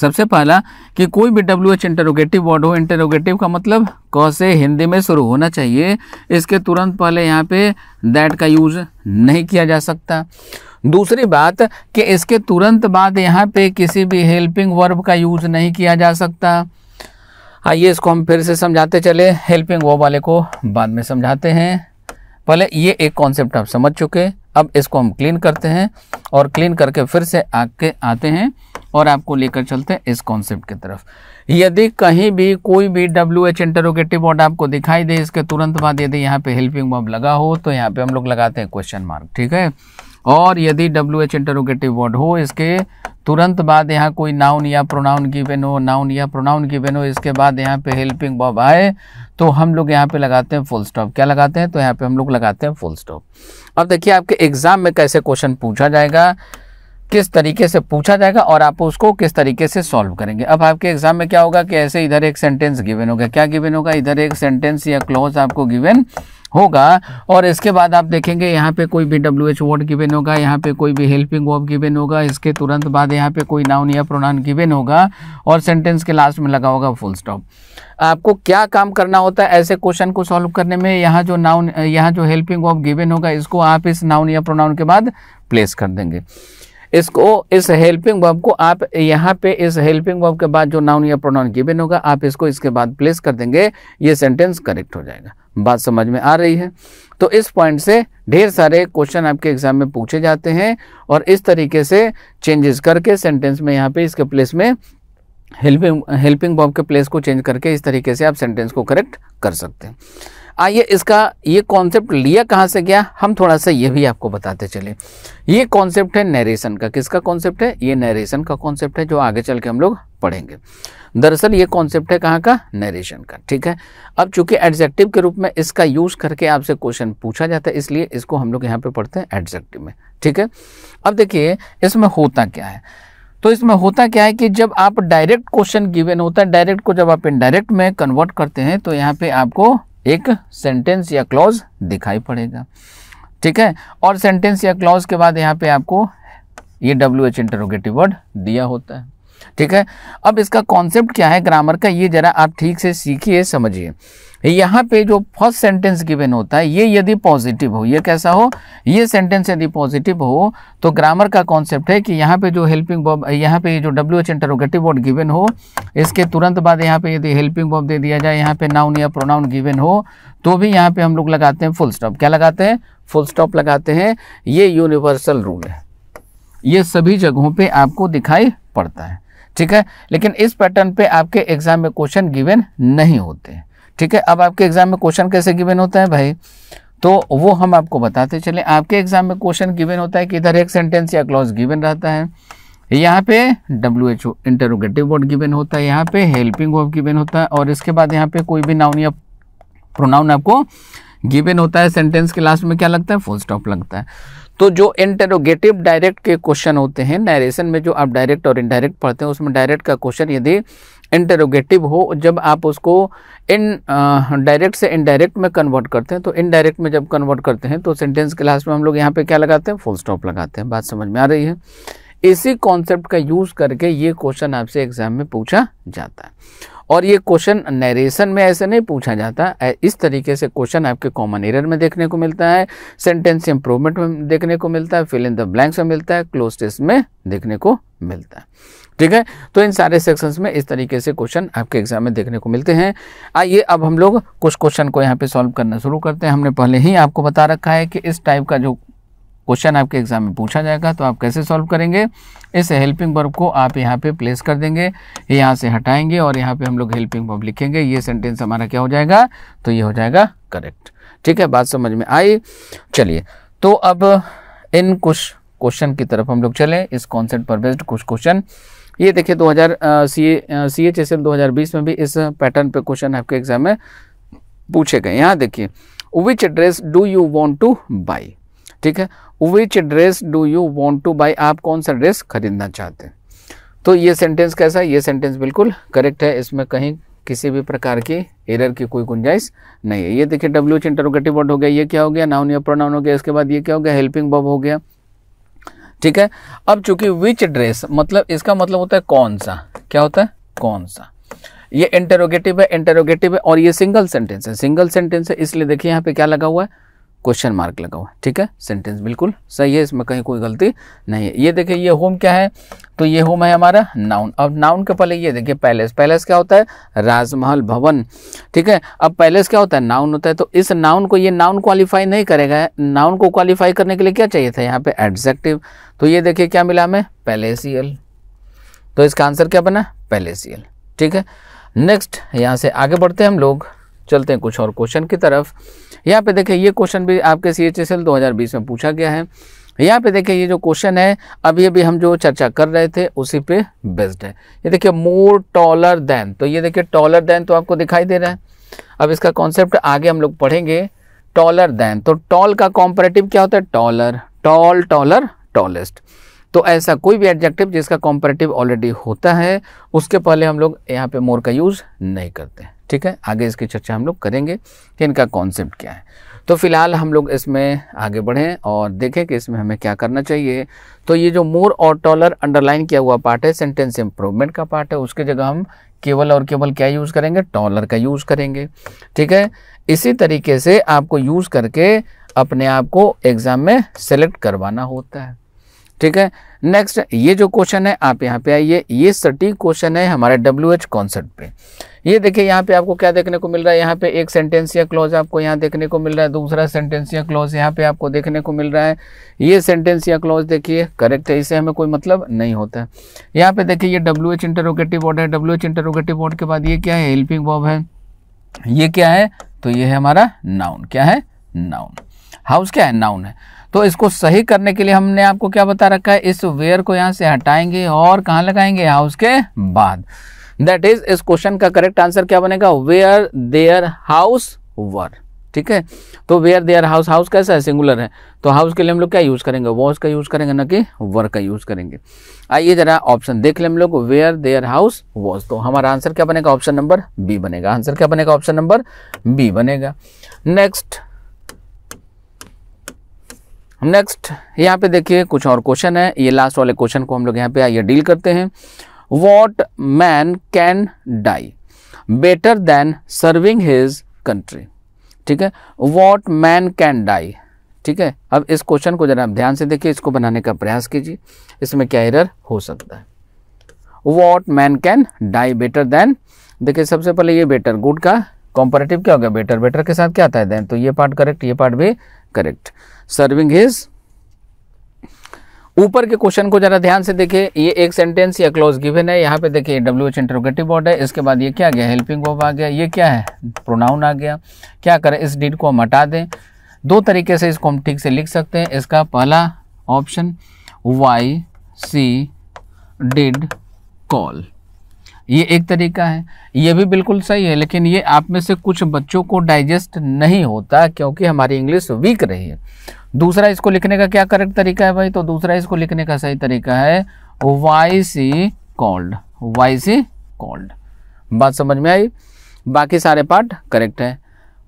सबसे पहला कि कोई भी डब्ल्यू एच इंटरोगेटिव वर्ड हो इंटरोगेटिव का मतलब क से हिंदी में शुरू होना चाहिए इसके तुरंत पहले यहाँ पे दैट का यूज़ नहीं किया जा सकता दूसरी बात कि इसके तुरंत बाद यहाँ पे किसी भी हेल्पिंग वर्ब का यूज़ नहीं किया जा सकता आइए इसको हम फिर से समझाते चले हेल्पिंग वर्ब वाले को बाद में समझाते हैं पहले ये एक कॉन्सेप्ट आप समझ चुके अब इसको हम क्लीन करते हैं और क्लीन करके फिर से आके आते हैं और आपको लेकर चलते हैं इस कॉन्सेप्ट की तरफ यदि कहीं भी कोई भी डब्ल्यू एच इंटरोगेटिव वर्ड आपको दिखाई दे इसके तुरंत बाद यदि यहाँ पे हेल्पिंग वर्ब लगा हो तो यहाँ पे हम लोग लगाते हैं क्वेश्चन मार्क ठीक है और यदि डब्ल्यू एच इंटरोगेटिव वर्ड हो इसके तुरंत बाद यहाँ कोई नाउन या प्रोनाउन की बेन हो नाउन या प्रोनाउन की बेन हो इसके बाद यहाँ पे हेल्पिंग वर्ब आए तो हम लोग यहाँ पे लगाते हैं फुल स्टॉप क्या लगाते हैं तो यहाँ पे हम लोग लगाते हैं फुल स्टॉप अब देखिए आपके एग्जाम में कैसे क्वेश्चन पूछा जाएगा किस तरीके से पूछा जाएगा और आप उसको किस तरीके से सॉल्व करेंगे अब आपके एग्जाम में क्या होगा कि ऐसे इधर एक सेंटेंस गिवन होगा क्या गिवन होगा इधर एक सेंटेंस या क्लॉज आपको गिवन होगा और इसके बाद आप देखेंगे यहाँ पे कोई भी डब्ल्यू एच वर्ड गिवेन होगा यहाँ पे कोई भी हेल्पिंग वर्ब गिवेन होगा इसके तुरंत बाद यहाँ पे कोई नाउन या प्रोनाउन गिवेन होगा और सेंटेंस के लास्ट में लगा होगा फुल स्टॉप आपको क्या काम करना होता है ऐसे क्वेश्चन को सॉल्व करने में यहाँ जो नाउन यहाँ जो हेल्पिंग वर्ब गिवेन होगा इसको आप इस नाउन या प्रोनाउन के बाद प्लेस कर देंगे इसको इस हेल्पिंग वर्ब को आप यहाँ पे इस हेल्पिंग वर्ब के बाद जो नाउन या प्रोनाउन गिवन होगा आप इसको इसके बाद प्लेस कर देंगे ये सेंटेंस करेक्ट हो जाएगा बात समझ में आ रही है तो इस पॉइंट से ढेर सारे क्वेश्चन आपके एग्जाम में पूछे जाते हैं और इस तरीके से चेंजेस करके सेंटेंस में यहाँ पे इसके प्लेस में हेल्पिंग हेल्पिंग वर्ब के प्लेस को चेंज करके इस तरीके से आप सेंटेंस को करेक्ट कर सकते हैं आइए इसका ये कॉन्सेप्ट लिया कहाँ से गया हम थोड़ा सा ये भी आपको बताते चले ये कॉन्सेप्ट है नरेशन का किसका कॉन्सेप्ट है ये नरेशन का कॉन्सेप्ट है जो आगे चल के हम लोग पढ़ेंगे दरअसल ये कॉन्सेप्ट है कहाँ का नरेशन का ठीक है अब चूंकि एडजेक्टिव के रूप में इसका यूज़ करके आपसे क्वेश्चन पूछा जाता है इसलिए इसको हम लोग यहाँ पे पढ़ते हैं एडजेक्टिव में ठीक है अब देखिए इसमें होता क्या है तो इसमें होता क्या है कि जब आप डायरेक्ट क्वेश्चन गिवेन होता है डायरेक्ट को जब आप इनडायरेक्ट में कन्वर्ट करते हैं तो यहाँ पे आपको एक सेंटेंस या क्लॉज दिखाई पड़ेगा ठीक है और सेंटेंस या क्लॉज के बाद यहाँ पे आपको ये डब्ल्यू एच इंटरोगेटिव वर्ड दिया होता है ठीक है अब इसका कॉन्सेप्ट क्या है ग्रामर का ये ज़रा आप ठीक से सीखिए समझिए यहाँ पे जो फर्स्ट सेंटेंस गिवन होता है ये यदि पॉजिटिव हो ये कैसा हो ये सेंटेंस यदि पॉजिटिव हो तो ग्रामर का कॉन्सेप्ट है कि यहाँ पे जो हेल्पिंग बॉब यहाँ पे जो W H interrogative word given हो इसके तुरंत बाद यहाँ पे यदि हेल्पिंग बॉब दे दिया जाए यहाँ पे नाउन या प्रोनाउन गिवन हो तो भी यहाँ पे हम लोग लगाते हैं फुल स्टॉप क्या लगाते हैं फुल स्टॉप लगाते हैं ये यूनिवर्सल रूल है ये सभी जगहों पर आपको दिखाई पड़ता है ठीक है लेकिन इस पैटर्न पर आपके एग्जाम में क्वेश्चन गिवेन नहीं होते हैं ठीक है अब आपके एग्ज़ाम में क्वेश्चन कैसे गिवन होता है भाई तो वो हम आपको बताते चले आपके एग्ज़ाम में क्वेश्चन गिवन होता है कि इधर एक सेंटेंस या क्लॉज गिवन रहता है यहाँ पे W H O interrogative word given होता है यहाँ पे हेल्पिंग वर्ब गिवेन होता है और इसके बाद यहाँ पे कोई भी नाउन या प्रोनाउन आपको गिवेन होता है सेंटेंस के लास्ट में क्या लगता है फुल स्टॉप लगता है तो जो इंटरोगेटिव डायरेक्ट के क्वेश्चन होते हैं नरेशन में जो आप डायरेक्ट और इनडायरेक्ट पढ़ते हैं उसमें डायरेक्ट का क्वेश्चन यदि इंटरोगेटिव हो जब आप उसको इन डायरेक्ट से इनडायरेक्ट में कन्वर्ट करते हैं तो इनडायरेक्ट में जब कन्वर्ट करते हैं तो सेंटेंस के लास्ट में हम लोग यहाँ पे क्या लगाते हैं फुल स्टॉप लगाते हैं बात समझ में आ रही है इसी कॉन्सेप्ट का यूज़ करके ये क्वेश्चन आपसे एग्जाम में पूछा जाता है और ये क्वेश्चन नरेशन में ऐसे नहीं पूछा जाता इस तरीके से क्वेश्चन आपके कॉमन एरर में देखने को मिलता है सेंटेंस इंप्रूवमेंट में देखने को मिलता है फिल इन द ब्लैंक्स में मिलता है क्लोज टेस्ट में देखने को मिलता है ठीक है तो इन सारे सेक्शंस में इस तरीके से क्वेश्चन आपके एग्जाम में देखने को मिलते हैं आइए अब हम लोग कुछ क्वेश्चन को यहाँ पे सॉल्व करना शुरू करते हैं हमने पहले ही आपको बता रखा है कि इस टाइप का जो क्वेश्चन आपके एग्जाम में पूछा जाएगा तो आप कैसे सॉल्व करेंगे इस हेल्पिंग वर्ब को आप यहाँ पे प्लेस कर देंगे यहाँ से हटाएंगे और यहाँ पे हम लोग हेल्पिंग वर्ब लिखेंगे ये सेंटेंस हमारा क्या हो जाएगा तो ये हो जाएगा करेक्ट ठीक है बात समझ में आई चलिए तो अब इन कुछ क्वेश्चन की तरफ हम लोग चले इस कॉन्सेप्ट पर बेस्ड कुछ क्वेश्चन ये देखिए 2000 सी एच एस एम दो में भी इस पैटर्न पे क्वेश्चन आपके एग्जाम में पूछे गए यहाँ देखिए which dress do you want to buy ठीक है which dress do you want to buy आप कौन सा ड्रेस खरीदना चाहते हैं तो ये सेंटेंस कैसा है ये सेंटेंस बिल्कुल करेक्ट है इसमें कहीं किसी भी प्रकार की एरर की कोई गुंजाइश नहीं है ये देखिए डब्ल्यू एच इंटरोगेटिव वर्ड हो गया ये क्या हो गया नाउन या प्रोनाउन हो गया इसके बाद ये क्या हो गया हेल्पिंग बॉब हो गया ठीक है अब चूंकि विच ड्रेस मतलब इसका मतलब होता है कौन सा क्या होता है कौन सा ये इंटेरोगेटिव है इंटेरोगेटिव है और ये सिंगल सेंटेंस है सिंगल सेंटेंस है इसलिए देखिए यहाँ पे क्या लगा हुआ है क्वेश्चन मार्क लगा हुआ ठीक है सेंटेंस बिल्कुल सही है इसमें कहीं कोई गलती नहीं है ये देखिए ये होम क्या है तो ये होम है हमारा नाउन अब नाउन के पहले ये देखिए पैलेस पैलेस क्या होता है राजमहल भवन ठीक है अब पैलेस क्या होता है नाउन होता है तो इस नाउन को ये नाउन क्वालिफाई नहीं करेगा नाउन को क्वालिफाई करने के लिए क्या चाहिए था यहाँ पे एडजेक्टिव तो ये देखिए क्या मिला हमें पैलेसियल तो इसका आंसर क्या बना पैलेसियल ठीक है नेक्स्ट यहाँ से आगे बढ़ते हैं हम लोग चलते हैं कुछ और क्वेश्चन की तरफ यहाँ पे देखिए ये क्वेश्चन भी आपके सी एच एस एल दो हज़ार बीस में पूछा गया है यहाँ पे देखिए ये जो क्वेश्चन है अभी अभी हम जो चर्चा कर रहे थे उसी पे बेस्ड है ये देखिए मोर टॉलर देन तो ये देखिए टॉलर देन तो आपको दिखाई दे रहा है अब इसका कॉन्सेप्ट आगे हम लोग पढ़ेंगे टॉलर देन तो टॉल का कॉम्परेटिव क्या होता है टॉलर टॉल टॉलर टॉलेस्ट तो ऐसा कोई भी एडजेक्टिव जिसका कॉम्परेटिव ऑलरेडी होता है उसके पहले हम लोग यहाँ पे मोर का यूज़ नहीं करते हैं ठीक है आगे इसकी चर्चा हम लोग करेंगे कि इनका कॉन्सेप्ट क्या है तो फिलहाल हम लोग इसमें आगे बढ़ें और देखें कि इसमें हमें क्या करना चाहिए तो ये जो मोर और टॉलर अंडरलाइन किया हुआ पार्ट है सेंटेंस इंप्रूवमेंट का पार्ट है उसके जगह हम केवल और केवल क्या यूज़ करेंगे टॉलर का यूज़ करेंगे ठीक है इसी तरीके से आपको यूज़ करके अपने आप को एग्ज़ाम में सेलेक्ट करवाना होता है ठीक है नेक्स्ट ये जो क्वेश्चन है आप यहाँ पे आइए ये सटीक क्वेश्चन है हमारे डब्ल्यू एच कॉन्सेप्ट पे ये देखिए यहाँ पे आपको क्या देखने को मिल रहा है यहाँ पे एक सेंटेंस या क्लॉज आपको यहाँ देखने को मिल रहा है दूसरा सेंटेंस या क्लॉज यहाँ पे आपको देखने को मिल रहा है ये सेंटेंस या क्लॉज देखिए करेक्ट है इसे हमें कोई मतलब नहीं होता है यहाँ पे देखिए ये डब्ल्यू एच इंटरोगेटिव वर्ड है डब्ल्यू एच इंटरोगेटिव वर्ड के बाद ये क्या है हेल्पिंग वर्ब है ये क्या है तो ये है हमारा नाउन क्या है नाउन हाउस क्या है नाउन है तो इसको सही करने के लिए हमने आपको क्या बता रखा है इस वेयर को यहाँ से हटाएंगे और कहाँ लगाएंगे हाउस के बाद दैट इज इस क्वेश्चन का करेक्ट आंसर क्या बनेगा वेयर देयर हाउस वर ठीक है तो वेयर देयर हाउस हाउस कैसा है सिंगुलर है तो हाउस के लिए हम लोग क्या यूज़ करेंगे वॉज का यूज़ करेंगे ना कि वर का यूज़ करेंगे आइए जरा ऑप्शन देख ले हम लोग वेयर देयर हाउस वॉस तो हमारा आंसर क्या बनेगा ऑप्शन नंबर बी बनेगा आंसर क्या बनेगा ऑप्शन नंबर बी बनेगा नेक्स्ट नेक्स्ट यहाँ पे देखिए कुछ और क्वेश्चन है ये लास्ट वाले क्वेश्चन को हम लोग यहाँ पे आइए डील करते हैं what man can die better than serving his country ठीक है वॉट मैन कैन डाई ठीक है अब इस क्वेश्चन को जरा ध्यान से देखिए इसको बनाने का प्रयास कीजिए इसमें क्या एरर हो सकता है what man can die better than देखिए सबसे पहले ये बेटर गुड का कॉम्परेटिव क्या हो गया बेटर बेटर के साथ क्या आता है देन तो ये पार्ट करेक्ट ये पार्ट भी करेक्ट सर्विंग हिज ऊपर के क्वेश्चन को जरा ध्यान से देखिए ये एक सेंटेंस या क्लोज गिवन है यहाँ पे देखिए डब्ल्यू एच इंटरोगेटिव बोर्ड है इसके बाद ये क्या गया हेल्पिंग वर्ब आ गया ये क्या है प्रोनाउन आ गया क्या करें इस डीड को हम हटा दें दो तरीके से इसको हम ठीक से लिख सकते हैं इसका पहला option why she did call ये एक तरीका है ये भी बिल्कुल सही है लेकिन ये आप में से कुछ बच्चों को डाइजेस्ट नहीं होता क्योंकि हमारी इंग्लिश वीक रही है दूसरा इसको लिखने का क्या करेक्ट तरीका है भाई तो दूसरा इसको लिखने का सही तरीका है why she called why she called बात समझ में आई बाकी सारे पार्ट करेक्ट है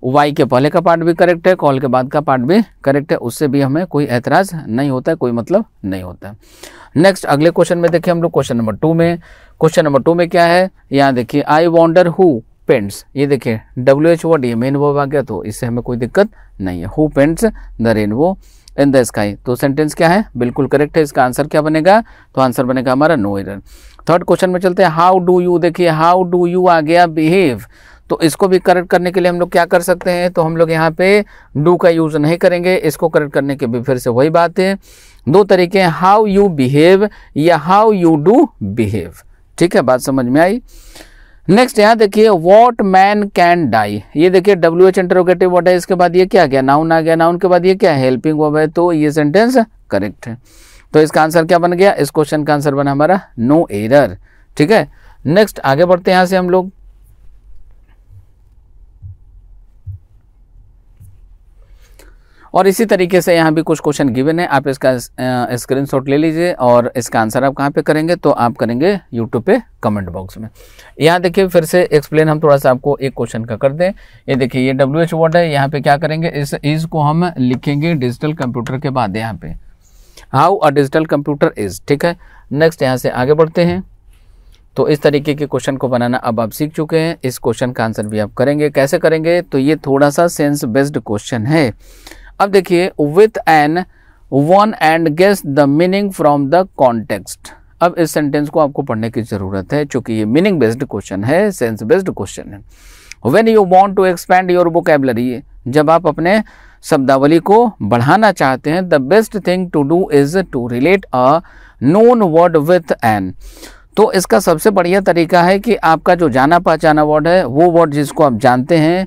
वाई के पहले का पार्ट भी करेक्ट है कॉल के बाद का पार्ट भी करेक्ट है उससे भी हमें कोई ऐतराज नहीं होता है कोई मतलब नहीं होता है नेक्स्ट अगले क्वेश्चन में देखिए हम लोग क्वेश्चन नंबर टू में क्वेश्चन नंबर टू में क्या है यहाँ देखिए आई वॉन्डर हु पेंट्स ये देखिए डब्ल्यू एच वर्ड ये मेन वर्ब आ गया तो इससे हमें कोई दिक्कत नहीं है who paints the rainbow in the sky तो सेंटेंस क्या है बिल्कुल करेक्ट है इसका आंसर क्या बनेगा तो आंसर बनेगा हमारा नो एरर थर्ड क्वेश्चन में चलते हैं हाउ डू यू देखिए हाउ डू यू आ गया बिहेव तो इसको भी करेक्ट करने के लिए हम लोग क्या कर सकते हैं तो हम लोग यहाँ पे डू का यूज़ नहीं करेंगे इसको करेक्ट करने के भी फिर से वही बात है दो तरीके हैं हाउ यू बिहेव या हाउ यू डू बिहेव ठीक है बात समझ में आई नेक्स्ट यहाँ देखिए वॉट मैन कैन डाई ये देखिए डब्ल्यू एच इंटरोगेटिव वर्ड है इसके बाद ये क्या गया नाउन आ गया नाउन के बाद ये क्या हेल्पिंग वर्ब है तो ये सेंटेंस करेक्ट है तो इसका आंसर क्या बन गया इस क्वेश्चन का आंसर बना हमारा नो एरर ठीक है नेक्स्ट आगे बढ़ते हैं यहाँ से हम लोग और इसी तरीके से यहाँ भी कुछ क्वेश्चन गिवन है आप इसका स्क्रीन शॉट ले लीजिए और इसका आंसर आप कहाँ पे करेंगे तो आप करेंगे यूट्यूब पे कमेंट बॉक्स में यहाँ देखिए फिर से एक्सप्लेन हम थोड़ा सा आपको एक क्वेश्चन का कर दें ये देखिए ये डब्ल्यू एच वर्ड है यहाँ पे क्या करेंगे इस इज को हम लिखेंगे डिजिटल कंप्यूटर के बाद यहाँ पे how a digital computer is ठीक है नेक्स्ट यहाँ से आगे बढ़ते हैं तो इस तरीके के क्वेश्चन को बनाना अब आप सीख चुके हैं इस क्वेश्चन का आंसर भी आप करेंगे कैसे करेंगे तो ये थोड़ा सा सेंस बेस्ड क्वेश्चन है अब देखिए with an one and guess the meaning from the context अब इस सेंटेंस को आपको पढ़ने की ज़रूरत है चूंकि ये मीनिंग बेस्ड क्वेश्चन है सेंस बेस्ड क्वेश्चन है when you want to expand your vocabulary जब आप अपने शब्दावली को बढ़ाना चाहते हैं the best thing to do is to relate a known word with an तो इसका सबसे बढ़िया तरीका है कि आपका जो जाना पहचाना वर्ड है वो वर्ड जिसको आप जानते हैं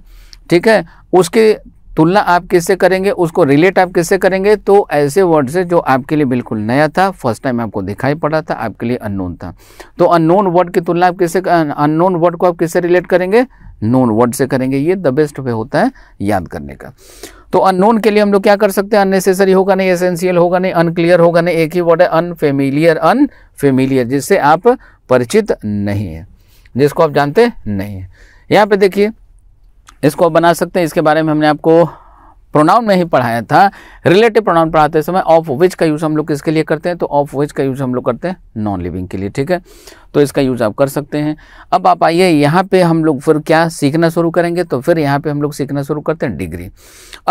ठीक है उसके तुलना आप किससे करेंगे उसको रिलेट आप किससे करेंगे तो ऐसे वर्ड से जो आपके लिए बिल्कुल नया था फर्स्ट टाइम आपको दिखाई पड़ा था आपके लिए अननोन था तो अननोन वर्ड की तुलना आप किससे अननोन वर्ड को आप किससे रिलेट करेंगे नोन वर्ड से करेंगे ये द बेस्ट वे होता है याद करने का तो अननोन के लिए हम लोग क्या कर सकते हैं अननेसेसरी होगा नहीं एसेंशियल होगा नहीं अनक्लियर होगा नहीं एक ही वर्ड है अनफेमिलियर अनफेमिलियर जिससे आप परिचित नहीं है जिसको आप जानते नहीं है यहाँ पे देखिए इसको बना सकते हैं इसके बारे में हमने आपको प्रोनाउन में ही पढ़ाया था रिलेटिव प्रोनाउन पढ़ाते समय ऑफ विच का यूज़ हम लोग किसके लिए करते हैं तो ऑफ विच का यूज़ हम लोग करते हैं नॉन लिविंग के लिए ठीक है तो इसका यूज़ आप कर सकते हैं अब आप आइए यहाँ पे हम लोग फिर क्या सीखना शुरू करेंगे तो फिर यहाँ पे हम लोग सीखना शुरू करते हैं डिग्री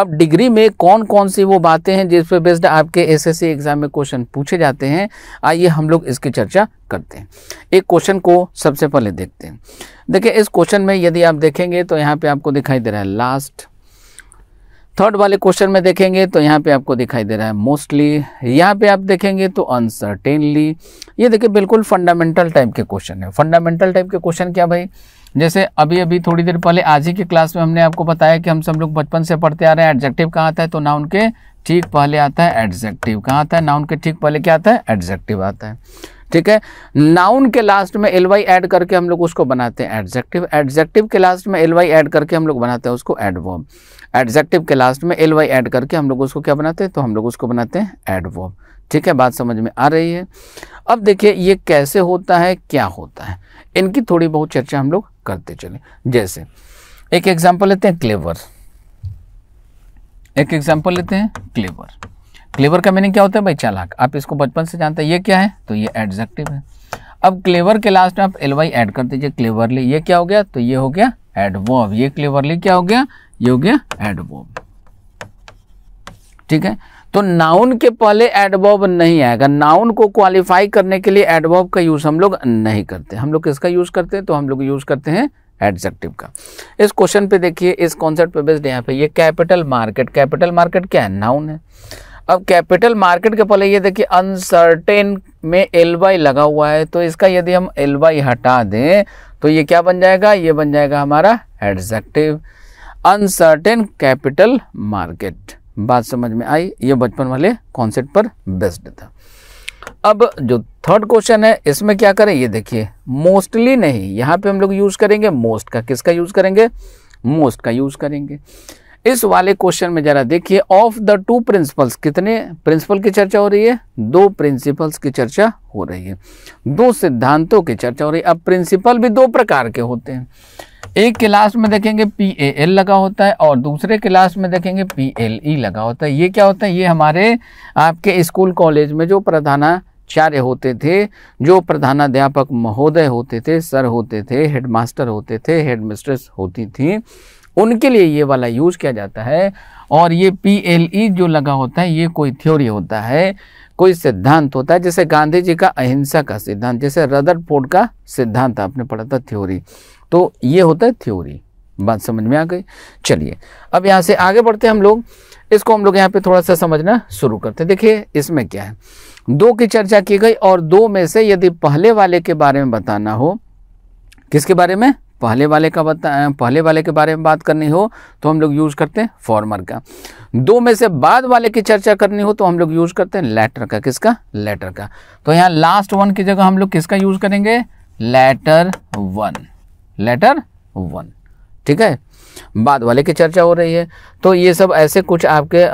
अब डिग्री में कौन कौन सी वो बातें हैं जिस पर बेस्ड आपके एस एग्ज़ाम में क्वेश्चन पूछे जाते हैं आइए हम लोग इसकी चर्चा करते हैं एक क्वेश्चन को सबसे पहले देखते हैं देखिए इस क्वेश्चन में यदि आप देखेंगे तो यहाँ पे आपको दिखाई दे रहा है लास्ट थर्ड वाले क्वेश्चन में देखेंगे तो यहाँ पे आपको दिखाई दे रहा है मोस्टली यहाँ पे आप देखेंगे तो अनसर्टेनली ये देखिए बिल्कुल फंडामेंटल टाइप के क्वेश्चन है फंडामेंटल टाइप के क्वेश्चन क्या भाई जैसे अभी अभी थोड़ी देर पहले आज ही की क्लास में हमने आपको बताया कि हम सब लोग बचपन से पढ़ते आ रहे हैं एडजेक्टिव कहाँ आता है तो नाउन के ठीक पहले आता है एडजेक्टिव कहाँ आता है नाउन के ठीक पहले क्या आता है एडजेक्टिव आता है ठीक है नाउन के लास्ट में एल वाई ऐड करके हम लोग उसको बनाते हैं एडजेक्टिव एडजेक्टिव के लास्ट में एल वाई ऐड करके हम लोग बनाते हैं उसको एडवर्ब एडजेक्टिव के लास्ट में एल वाई एड करके हम लोग उसको क्या बनाते हैं तो हम लोग उसको बनाते हैं एडवर्ब ठीक है बात समझ में आ रही है अब देखिए ये कैसे होता है क्या होता है इनकी थोड़ी बहुत चर्चा हम लोग करते चले जैसे एक एग्जाम्पल लेते हैं क्लेवर एक एग्जाम्पल लेते हैं क्लेवर क्लेवर का मीनिंग क्या होता है भाई चालाक आप इसको बचपन से जानते हैं ये क्या है तो ये एडजेक्टिव है अब क्लेवर के लास्ट में आप एलवाई एड कर दीजिए क्लेवरली ये क्या हो गया तो ये हो गया एडवर्ब ये क्लेवरली क्या हो गया ये हो गया एडबॉब ठीक है तो नाउन के पहले एडबॉब नहीं आएगा नाउन को क्वालिफाई करने के लिए एडबॉब का यूज़ हम लोग नहीं करते हम लोग किसका यूज़ करते हैं तो हम लोग यूज़ करते हैं एडजेक्टिव का इस क्वेश्चन पे देखिए इस कॉन्सेप्ट पे बेस्ड यहाँ पे ये कैपिटल मार्केट कैपिटल मार्केट क्या है नाउन है अब कैपिटल मार्केट के पहले ये देखिए अनसर्टेन में एल वाई लगा हुआ है तो इसका यदि हम एल वाई हटा दें तो ये क्या बन जाएगा ये बन जाएगा हमारा एडजेक्टिव अनसर्टेन कैपिटल मार्केट बात समझ में आई ये बचपन वाले कॉन्सेप्ट पर बेस्ड था अब जो थर्ड क्वेश्चन है इसमें क्या करें ये देखिए मोस्टली नहीं यहाँ पे हम लोग यूज़ करेंगे मोस्ट का किसका यूज़ करेंगे मोस्ट का यूज़ करेंगे इस वाले क्वेश्चन में ज़रा देखिए ऑफ द टू प्रिंसिपल्स कितने प्रिंसिपल की चर्चा हो रही है दो प्रिंसिपल्स की चर्चा हो रही है दो सिद्धांतों की चर्चा हो रही है अब प्रिंसिपल भी दो प्रकार के होते हैं एक क्लास में देखेंगे पी ए एल लगा होता है और दूसरे क्लास में देखेंगे पी एल ई लगा होता है ये क्या होता है ये हमारे आपके स्कूल कॉलेज में जो प्रधानाचार्य होते थे जो प्रधानाध्यापक महोदय होते थे सर होते थे हेडमास्टर होते थे हेडमिस्ट्रेस होती थी उनके लिए ये वाला यूज़ किया जाता है और ये पी एल ई जो लगा होता है ये कोई थ्योरी होता है कोई सिद्धांत होता है जैसे गांधी जी का अहिंसा का सिद्धांत जैसे रदर फोर्ड का सिद्धांत आपने पढ़ा था थ्योरी तो ये होता है थ्योरी बात समझ में आ गई चलिए अब यहाँ से आगे बढ़ते हैं हम लोग इसको हम लोग यहाँ पे थोड़ा सा समझना शुरू करते हैं देखिए इसमें क्या है दो की चर्चा की गई और दो में से यदि पहले वाले के बारे में बताना हो किसके बारे में पहले वाले का बता पहले वाले के बारे में बात करनी हो तो हम लोग यूज़ करते हैं फॉर्मर का दो में से बाद वाले की चर्चा करनी हो तो हम लोग यूज़ करते हैं लेटर का किसका लेटर का तो यहाँ लास्ट वन की जगह हम लोग किसका यूज़ करेंगे लेटर वन लेटर वन ठीक है बाद वाले की चर्चा हो रही है तो ये सब ऐसे कुछ आपके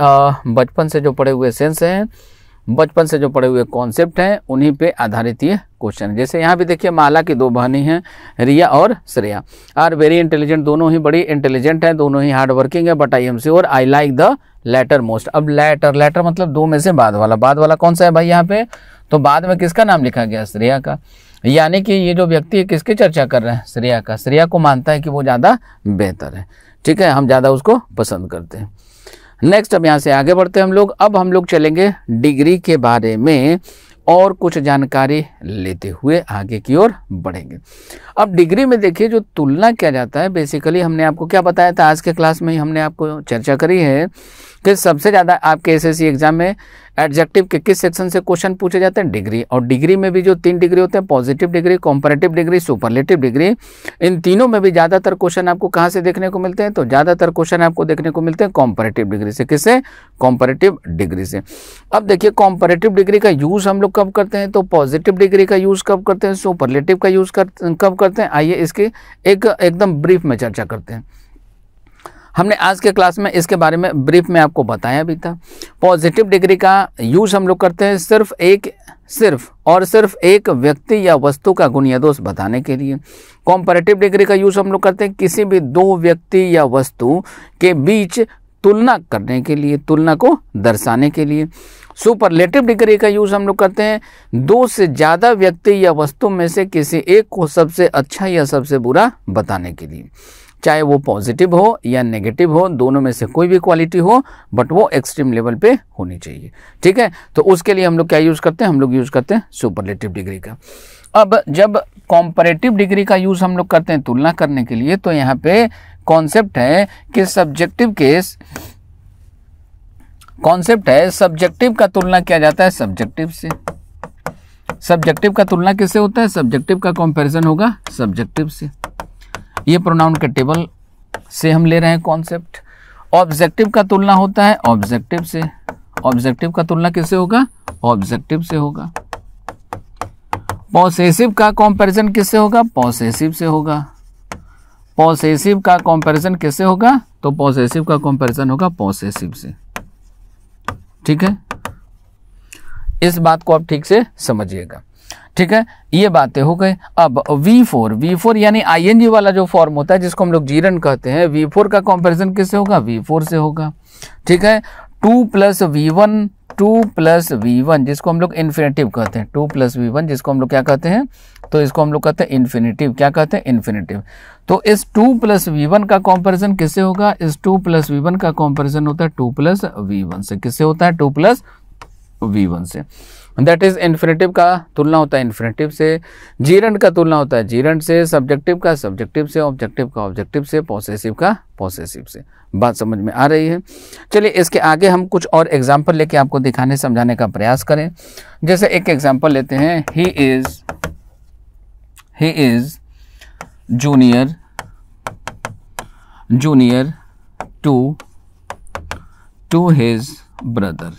बचपन से जो पढ़े हुए सेंस हैं बचपन से जो पढ़े हुए कॉन्सेप्ट हैं उन्हीं पे आधारित ये क्वेश्चन जैसे यहाँ भी देखिए माला की दो बहनी हैं रिया और श्रेया आर वेरी इंटेलिजेंट दोनों ही बड़ी इंटेलिजेंट हैं दोनों ही हार्ड वर्किंग है बट आई एम और I like the latter most अब लेटर लेटर मतलब दो में से बाद वाला बाद वाला कौन सा है भाई यहाँ पे तो बाद में किसका नाम लिखा गया श्रेया का यानी कि ये जो व्यक्ति है किसकी चर्चा कर रहे हैं श्रेया का श्रेया को मानता है कि वो ज़्यादा बेहतर है ठीक है हम ज़्यादा उसको पसंद करते हैं नेक्स्ट अब यहाँ से आगे बढ़ते हैं हम लोग अब हम लोग चलेंगे डिग्री के बारे में और कुछ जानकारी लेते हुए आगे की ओर बढ़ेंगे अब डिग्री में देखिए जो तुलना किया जाता है बेसिकली हमने आपको क्या बताया था आज के क्लास में ही हमने आपको चर्चा करी है कि सबसे ज़्यादा आपके एस एग्जाम में एडजेक्टिव के किस सेक्शन से क्वेश्चन पूछे जाते हैं डिग्री और डिग्री में भी जो तीन डिग्री होते हैं positive degree comparative degree superlative degree इन तीनों में भी ज़्यादातर क्वेश्चन आपको कहाँ से देखने को मिलते हैं तो ज़्यादातर क्वेश्चन आपको देखने को मिलते हैं कॉम्परेटिव डिग्री से किससे कॉम्परेटिव डिग्री से अब देखिए कॉम्परेटिव डिग्री का यूज़ हम लोग कब करते हैं तो पॉजिटिव डिग्री का यूज़ कब करते हैं सुपरलेटिव का यूज़ कब करते हैं आइए इसकी एक एकदम ब्रीफ में चर्चा करते हैं हमने आज के क्लास में इसके बारे में ब्रीफ में आपको बताया भी था पॉजिटिव डिग्री का यूज़ हम लोग करते हैं सिर्फ एक सिर्फ और सिर्फ एक व्यक्ति या वस्तु का गुण या दोष बताने के लिए कॉम्परेटिव डिग्री का यूज़ हम लोग करते हैं किसी भी दो व्यक्ति या वस्तु के बीच तुलना करने के लिए तुलना को दर्शाने के लिए सुपरलेटिव डिग्री का यूज़ हम लोग करते हैं दो से ज़्यादा व्यक्ति या वस्तु में से किसी एक को सबसे अच्छा या सबसे बुरा बताने के लिए चाहे वो पॉजिटिव हो या नेगेटिव हो दोनों में से कोई भी क्वालिटी हो बट वो एक्सट्रीम लेवल पे होनी चाहिए ठीक है तो उसके लिए हम लोग क्या यूज़ करते हैं हम लोग यूज़ करते हैं सुपरलेटिव डिग्री का अब जब कॉम्परेटिव डिग्री का यूज़ हम लोग करते हैं तुलना करने के लिए तो यहाँ पे कॉन्सेप्ट है कि सब्जेक्टिव केस कॉन्सेप्ट है सब्जेक्टिव का तुलना किया जाता है सब्जेक्टिव से सब्जेक्टिव का तुलना किससे होता है सब्जेक्टिव का कंपैरिजन होगा सब्जेक्टिव से ये प्रोनाउन के टेबल से हम ले रहे हैं कॉन्सेप्ट ऑब्जेक्टिव का तुलना होता है ऑब्जेक्टिव से ऑब्जेक्टिव का तुलना किससे होगा ऑब्जेक्टिव से होगा पॉसेसिव का कंपैरिजन किससे होगा पॉसेसिव से होगा पॉसेसिव का कंपैरिजन किससे होगा तो पॉसेसिव का कंपैरिजन होगा पॉसेसिव से ठीक है इस बात को आप ठीक से समझिएगा ठीक है ये बातें हो गई अब V4 V4 यानी ING वाला जो फॉर्म होता है जिसको हम लोग जीरन कहते हैं V4 का कंपेरिजन किससे होगा V4 से होगा ठीक है to plus V one to plus V one जिसको हम लोग इन्फिनेटिव कहते हैं टू प्लस वी वन जिसको हम लोग क्या कहते हैं तो इसको हम लोग कहते हैं इन्फिनेटिव क्या कहते हैं इन्फिनेटिव तो इस टू प्लस वी वन का कॉम्पेरिजन किससे होगा इस टू प्लस वी वन का कॉम्पेरिजन होता है टू प्लस वी वन से किससे होता है टू प्लस वी वन से दैट इज़ इन्फिनेटिव का तुलना होता है इन्फिनेटिव से जीरंड का तुलना होता है जीरंड से सब्जेक्टिव का सब्जेक्टिव से ऑब्जेक्टिव का ऑब्जेक्टिव से पॉसेसिव का पॉसेसिव से बात समझ में आ रही है चलिए इसके आगे हम कुछ और एग्जाम्पल लेके आपको दिखाने समझाने का प्रयास करें जैसे एक एग्जाम्पल लेते हैं he is he is junior junior to to his brother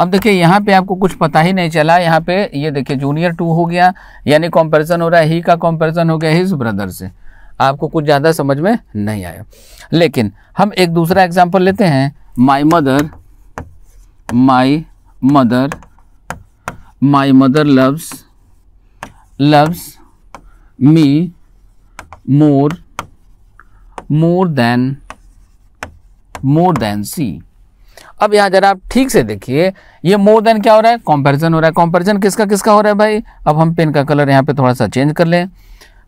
अब देखिए यहाँ पे आपको कुछ पता ही नहीं चला यहाँ पे ये देखिए जूनियर टू हो गया यानी कंपैरिजन हो रहा है ही का कंपैरिजन हो गया हिज ब्रदर से आपको कुछ ज़्यादा समझ में नहीं आया लेकिन हम एक दूसरा एग्जाम्पल लेते हैं my mother my mother my mother loves loves me more more than more than she अब यहाँ जरा आप ठीक से देखिए ये मोर देन क्या हो रहा है कंपैरिजन हो रहा है कंपैरिजन किसका किसका हो रहा है भाई अब हम पेन का कलर यहाँ पे थोड़ा सा चेंज कर लें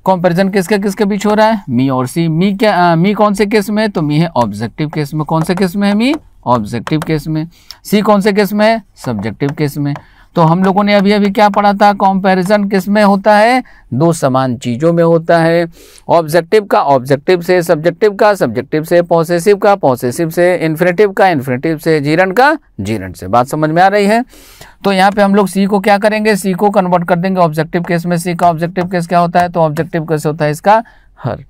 कंपैरिजन किसके किसके बीच हो रहा है मी और सी मी क्या आ, मी कौन से केस में तो है तो मी है ऑब्जेक्टिव केस में कौन से केस में है मी ऑब्जेक्टिव केस में सी कौन से केस में है सब्जेक्टिव केस में तो हम लोगों ने अभी अभी क्या पढ़ा था कंपैरिजन किस में होता है दो समान चीज़ों में होता है ऑब्जेक्टिव का ऑब्जेक्टिव से सब्जेक्टिव का सब्जेक्टिव से पॉसेसिव का पॉसेसिव से इन्फिनेटिव का इन्फिनेटिव से जीरण का जीरण से बात समझ में आ रही है तो यहाँ पे हम लोग सी को क्या करेंगे सी को कन्वर्ट कर देंगे ऑब्जेक्टिव केस में सी का ऑब्जेक्टिव केस क्या होता है तो ऑब्जेक्टिव केस होता है इसका हर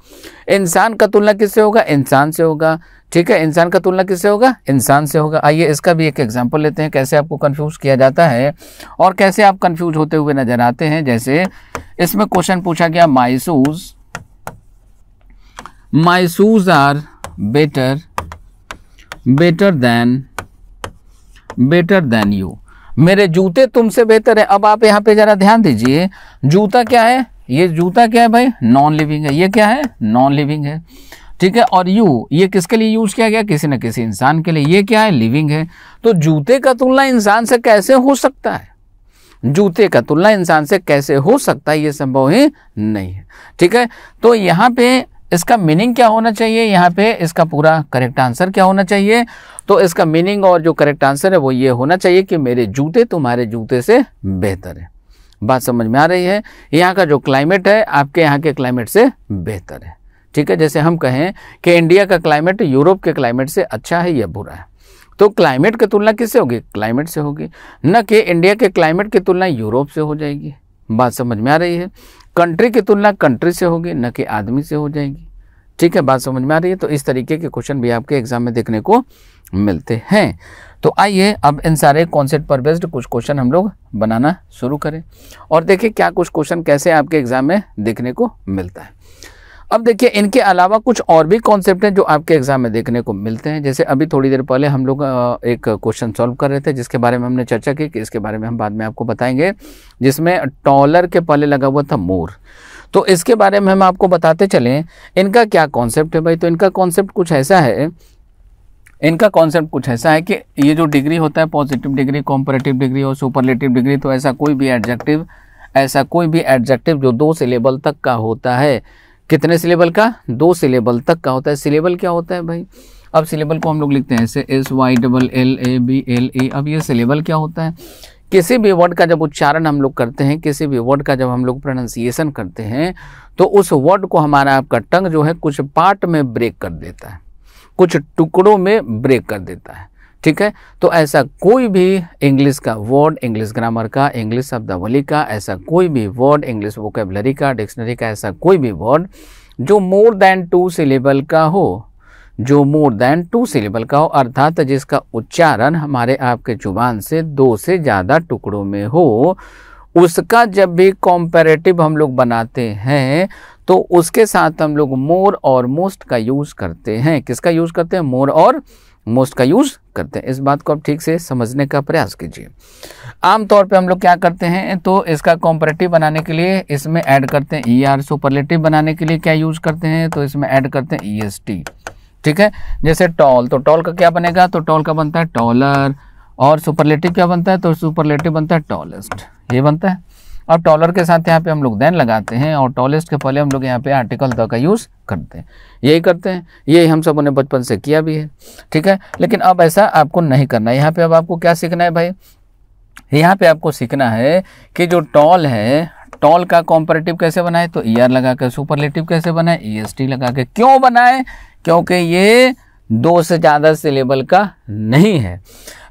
इंसान का तुलना किससे होगा इंसान से होगा ठीक है इंसान का तुलना किससे होगा इंसान से होगा आइए इसका भी एक एग्जाम्पल लेते हैं कैसे आपको कन्फ्यूज़ किया जाता है और कैसे आप कन्फ्यूज होते हुए नजर आते हैं जैसे इसमें क्वेश्चन पूछा गया my shoes my shoes are better better than better than you मेरे जूते तुमसे बेहतर है अब आप यहां पे ज़रा ध्यान दीजिए जूता क्या है ये जूता क्या है भाई नॉन लिविंग है ये क्या है नॉन लिविंग है ठीक है और यू ये किसके लिए यूज किया गया किसी न किसी इंसान के लिए ये क्या है लिविंग है तो जूते का तुलना इंसान से कैसे हो सकता है जूते का तुलना इंसान से कैसे हो सकता है ये संभव ही नहीं है ठीक है तो यहाँ पे इसका मीनिंग क्या होना चाहिए यहाँ पे इसका पूरा करेक्ट आंसर क्या होना चाहिए तो इसका मीनिंग और जो करेक्ट आंसर है वो ये होना चाहिए कि मेरे जूते तुम्हारे जूते से बेहतर है बात समझ में आ रही है यहाँ का जो क्लाइमेट है आपके यहाँ के क्लाइमेट से बेहतर है ठीक है जैसे हम कहें कि इंडिया का क्लाइमेट यूरोप के क्लाइमेट से अच्छा है या बुरा है तो क्लाइमेट की तुलना किससे होगी क्लाइमेट से होगी न कि इंडिया के क्लाइमेट की तुलना यूरोप से हो जाएगी बात समझ में आ रही है कंट्री की तुलना कंट्री से होगी न कि आदमी से हो जाएगी ठीक है बात समझ में आ रही है तो इस तरीके के क्वेश्चन भी आपके एग्जाम में देखने को मिलते हैं तो आइए अब इन सारे कॉन्सेप्ट पर बेस्ड कुछ क्वेश्चन हम लोग बनाना शुरू करें और देखिए क्या कुछ क्वेश्चन कैसे आपके एग्जाम में देखने को मिलता है अब देखिए इनके अलावा कुछ और भी कॉन्सेप्ट हैं जो आपके एग्जाम में देखने को मिलते हैं जैसे अभी थोड़ी देर पहले हम लोग एक क्वेश्चन सॉल्व कर रहे थे जिसके बारे में हमने चर्चा की कि इसके बारे में हम बाद में आपको बताएंगे जिसमें टॉलर के पहले लगा हुआ था मोर तो इसके बारे में हम आपको बताते चले इनका क्या कॉन्सेप्ट है भाई तो इनका कॉन्सेप्ट कुछ ऐसा है इनका कॉन्सेप्ट कुछ ऐसा है कि ये जो डिग्री होता है पॉजिटिव डिग्री कॉम्परेटिव डिग्री और सुपरलेटिव डिग्री तो ऐसा कोई भी एडजेक्टिव ऐसा कोई भी एडजेक्टिव जो दो सिलेबल तक का होता है कितने सिलेबल का दो सिलेबल तक का होता है सिलेबल क्या होता है भाई अब सिलेबल को हम लोग लिखते हैं ऐसे S Y double L A B L A अब ये सिलेबल क्या होता है किसी भी वर्ड का जब उच्चारण हम लोग करते हैं किसी भी वर्ड का जब हम लोग प्रोनाउंसिएशन करते हैं तो उस वर्ड को हमारा आपका टंग जो है कुछ पार्ट में ब्रेक कर देता है कुछ टुकड़ों में ब्रेक कर देता है ठीक है तो ऐसा कोई भी इंग्लिश का वर्ड इंग्लिश ग्रामर का इंग्लिश शब्दावली का ऐसा कोई भी वर्ड इंग्लिश वोकेबलरी का डिक्शनरी का ऐसा कोई भी वर्ड जो मोर देन टू सिलेबल का हो जो मोर देन टू सिलेबल का हो अर्थात जिसका उच्चारण हमारे आपके जुबान से दो से ज़्यादा टुकड़ों में हो उसका जब भी कॉम्पेरेटिव हम लोग बनाते हैं तो उसके साथ हम लोग मोर और मोस्ट का यूज़ करते हैं किसका यूज़ करते हैं मोर और मोस्ट का यूज़ करते हैं इस बात को आप ठीक से समझने का प्रयास कीजिए आमतौर पे हम लोग क्या करते हैं तो इसका कॉम्परेटिव बनाने के लिए इसमें ऐड करते हैं ई आर सुपरलेटिव बनाने के लिए क्या यूज़ करते हैं तो इसमें ऐड करते हैं ई एस टी ठीक है जैसे टॉल तो टॉल का क्या बनेगा तो टॉल का बनता है टॉलर और सुपरलेटिव क्या बनता है तो सुपरलेटिव बनता है टॉलेस्ट ये बनता है अब टॉलर के साथ यहाँ पे हम लोग देन लगाते हैं और टॉलेस्ट के पहले हम लोग यहाँ पे आर्टिकल द का यूज़ करते हैं यही करते हैं यही हम सब ने बचपन से किया भी है ठीक है लेकिन अब ऐसा आपको नहीं करना है यहाँ पे अब आपको क्या सीखना है भाई यहाँ पे आपको सीखना है कि जो टॉल है टॉल का कॉम्परेटिव कैसे बनाए तो ई लगा के सुपरलेटिव कैसे बनाए ई e लगा के क्यों बनाए क्योंकि ये दो से ज़्यादा सिलेबल का नहीं है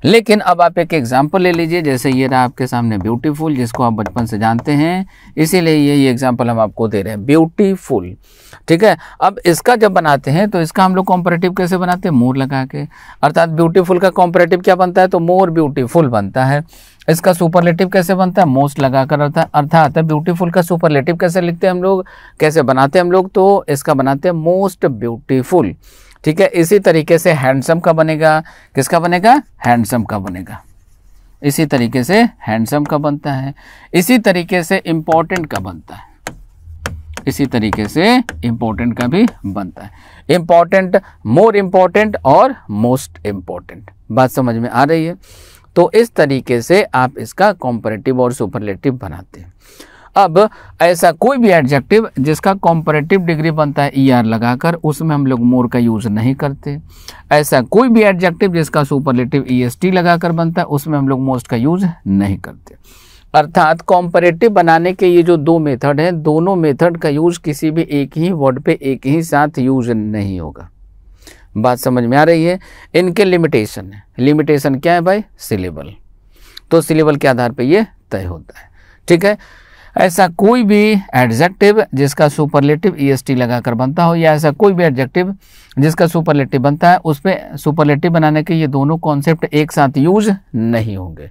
लेकिन अब आप एक एग्ज़ाम्पल ले लीजिए जैसे ये रहा आपके सामने ब्यूटीफुल जिसको आप बचपन से जानते हैं इसीलिए ये ये एग्ज़ाम्पल हम आपको दे रहे हैं ब्यूटीफुल ठीक है अब इसका जब बनाते हैं तो इसका हम लोग कॉम्परेटिव कैसे बनाते हैं मोर लगा के अर्थात ब्यूटीफुल का कॉम्परेटिव क्या बनता है तो मोर ब्यूटीफुल बनता है इसका सुपरलेटिव कैसे बनता है मोस्ट लगा कर है अर्थात ब्यूटीफुल का सुपरलेटिव कैसे लिखते हैं हम लोग कैसे बनाते हैं हम लोग तो इसका बनाते हैं मोस्ट ब्यूटीफुल ठीक है इसी तरीके से हैंडसम का बनेगा किसका बनेगा हैंडसम का बनेगा इसी तरीके से हैंडसम का बनता है इसी तरीके से इम्पोर्टेंट का बनता है इसी तरीके से इम्पोर्टेंट का भी बनता है इंपॉर्टेंट मोर इंपॉर्टेंट और मोस्ट इम्पोर्टेंट बात समझ में आ रही है तो इस तरीके से आप इसका कॉम्परेटिव और सुपरलेटिव बनाते हैं अब ऐसा कोई भी एडजेक्टिव जिसका कॉम्परेटिव डिग्री बनता है ई e ER लगाकर उसमें हम लोग मोर का यूज़ नहीं करते ऐसा कोई भी एडजेक्टिव जिसका सुपरलेटिव ई एस टी लगाकर बनता है उसमें हम लोग मोस्ट का यूज़ नहीं करते अर्थात कॉम्परेटिव बनाने के ये जो दो मेथड हैं दोनों मेथड का यूज़ किसी भी एक ही वर्ड पे एक ही साथ यूज़ नहीं होगा बात समझ में आ रही है इनके लिमिटेशन है लिमिटेशन क्या है भाई सिलेबल तो सिलेबल के आधार पे ये तय होता है ठीक है ऐसा कोई भी एडजेक्टिव जिसका सुपरलेटिव ईएसटी e लगाकर बनता हो या ऐसा कोई भी एडजेक्टिव जिसका सुपरलेटिव बनता है उस पर सुपरलेटिव बनाने के ये दोनों कॉन्सेप्ट एक साथ यूज नहीं होंगे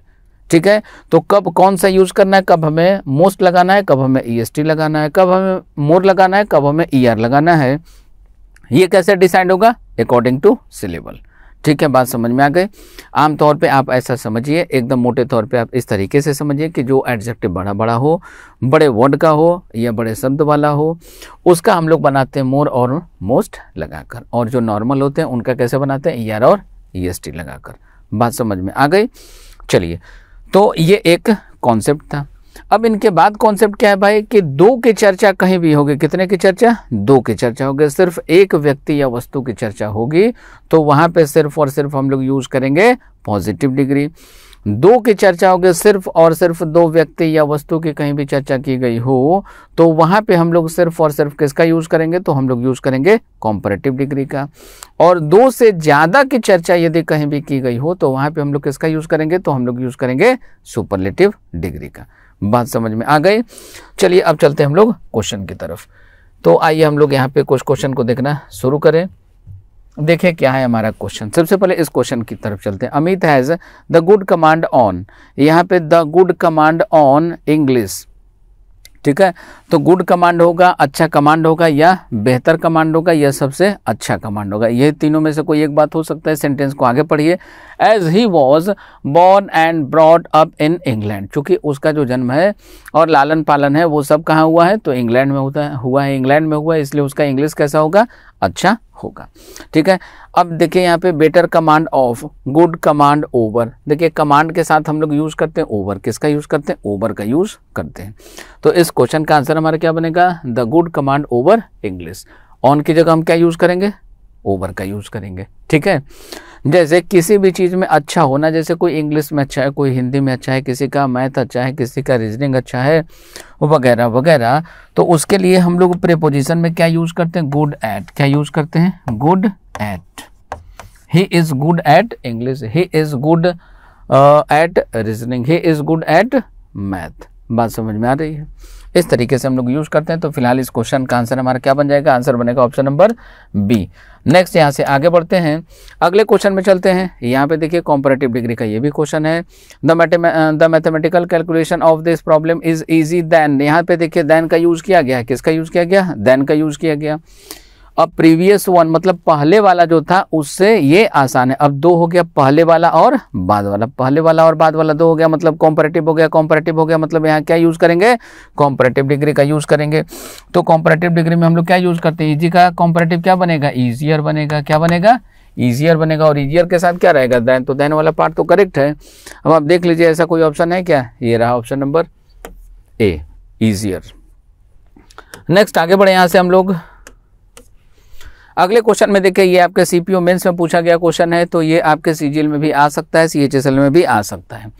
ठीक है तो कब कौन सा यूज़ करना है कब हमें मोस्ट लगाना है कब हमें ईएसटी e लगाना है कब हमें मोर लगाना है कब हमें ईआर e लगाना है ये कैसे डिसाइड होगा अकॉर्डिंग टू सिलेबल ठीक है बात समझ में आ गई आमतौर पे आप ऐसा समझिए एकदम मोटे तौर पे आप इस तरीके से समझिए कि जो एडजेक्टिव बड़ा बड़ा हो बड़े वर्ड का हो या बड़े शब्द वाला हो उसका हम लोग बनाते हैं मोर और मोस्ट लगाकर और जो नॉर्मल होते हैं उनका कैसे बनाते हैं यर ER और ई लगाकर बात समझ में आ गई चलिए तो ये एक कॉन्सेप्ट था अब इनके बाद कॉन्सेप्ट क्या है भाई कि दो की चर्चा कहीं भी होगी कितने की चर्चा दो की चर्चा होगी सिर्फ एक व्यक्ति या वस्तु की चर्चा होगी तो वहां पे सिर्फ और सिर्फ हम लोग यूज़ करेंगे पॉजिटिव डिग्री दो की चर्चा होगी सिर्फ और सिर्फ दो व्यक्ति या वस्तु की कहीं भी चर्चा की गई हो तो वहां पे हम लोग सिर्फ और सिर्फ किसका यूज़ करेंगे तो हम लोग यूज़ करेंगे कॉम्परेटिव डिग्री का और दो से ज़्यादा की चर्चा यदि कहीं भी की गई हो तो वहां पे हम लोग किसका यूज़ करेंगे तो हम लोग यूज़ करेंगे सुपरलेटिव डिग्री का बात समझ में आ गए चलिए अब चलते हैं हम लोग क्वेश्चन की तरफ तो आइए हम लोग यहाँ पे कुछ क्वेश्चन को देखना शुरू करें देखें क्या है हमारा क्वेश्चन सबसे पहले इस क्वेश्चन की तरफ चलते हैं Amit has the good command on यहाँ पे the good command on English ठीक है तो गुड कमांड होगा अच्छा कमांड होगा या बेहतर कमांड होगा या सबसे अच्छा कमांड होगा ये तीनों में से कोई एक बात हो सकता है सेंटेंस को आगे पढ़िए as he was born and brought up in England चूंकि उसका जो जन्म है और लालन पालन है वो सब कहाँ हुआ है तो इंग्लैंड में होता है हुआ है इंग्लैंड में हुआ है इसलिए उसका इंग्लिश कैसा होगा अच्छा होगा ठीक है अब देखिए यहाँ पे better command of good command over देखिए कमांड के साथ हम लोग यूज़ करते हैं ओवर किसका यूज़ करते हैं ओवर का यूज़ करते हैं तो इस क्वेश्चन का आंसर हमारा क्या बनेगा the good command over English on की जगह हम क्या यूज़ करेंगे ओवर का यूज़ करेंगे ठीक है जैसे किसी भी चीज़ में अच्छा होना जैसे कोई इंग्लिश में अच्छा है कोई हिंदी में अच्छा है किसी का मैथ अच्छा है किसी का रीजनिंग अच्छा है वगैरह वगैरह तो उसके लिए हम लोग प्रेपोजिशन में क्या यूज़ करते हैं गुड एट क्या यूज़ करते हैं good at he is good at English he is good at reasoning he is good at math बात समझ में आ रही है इस तरीके से हम लोग यूज़ करते हैं तो फिलहाल इस क्वेश्चन का आंसर हमारा क्या बन जाएगा आंसर बनेगा ऑप्शन नंबर बी नेक्स्ट यहाँ से आगे बढ़ते हैं अगले क्वेश्चन में चलते हैं यहाँ पे देखिए कॉम्परेटिव डिग्री का ये भी क्वेश्चन है the the mathematical calculation of this problem is easy than यहाँ पे देखिए दैन का यूज़ किया गया है किसका यूज़ किया गया दैन का यूज़ किया गया अब प्रीवियस वन मतलब पहले वाला जो था उससे ये आसान है अब दो हो गया पहले वाला और बाद वाला पहले वाला और बाद वाला दो हो गया मतलब कॉम्परेटिव हो गया कॉम्परेटिव हो गया मतलब यहाँ क्या यूज़ करेंगे कॉम्परेटिव डिग्री का यूज़ करेंगे तो कॉम्परेटिव डिग्री में हम लोग क्या यूज़ करते हैं ईजी का कॉम्परेटिव क्या बनेगा ईजियर बनेगा क्या बनेगा ईजियर बनेगा और ईजियर के साथ क्या रहेगा दैन तो दैन वाला पार्ट तो करेक्ट है अब आप देख लीजिए ऐसा कोई ऑप्शन है क्या ये रहा option number A easier next आगे बढ़े यहाँ से हम लोग अगले क्वेश्चन में देखिए ये आपके सीपीओ मेंस में पूछा गया क्वेश्चन है तो ये आपके सीजीएल में भी आ सकता है सीएचएसएल में भी आ सकता है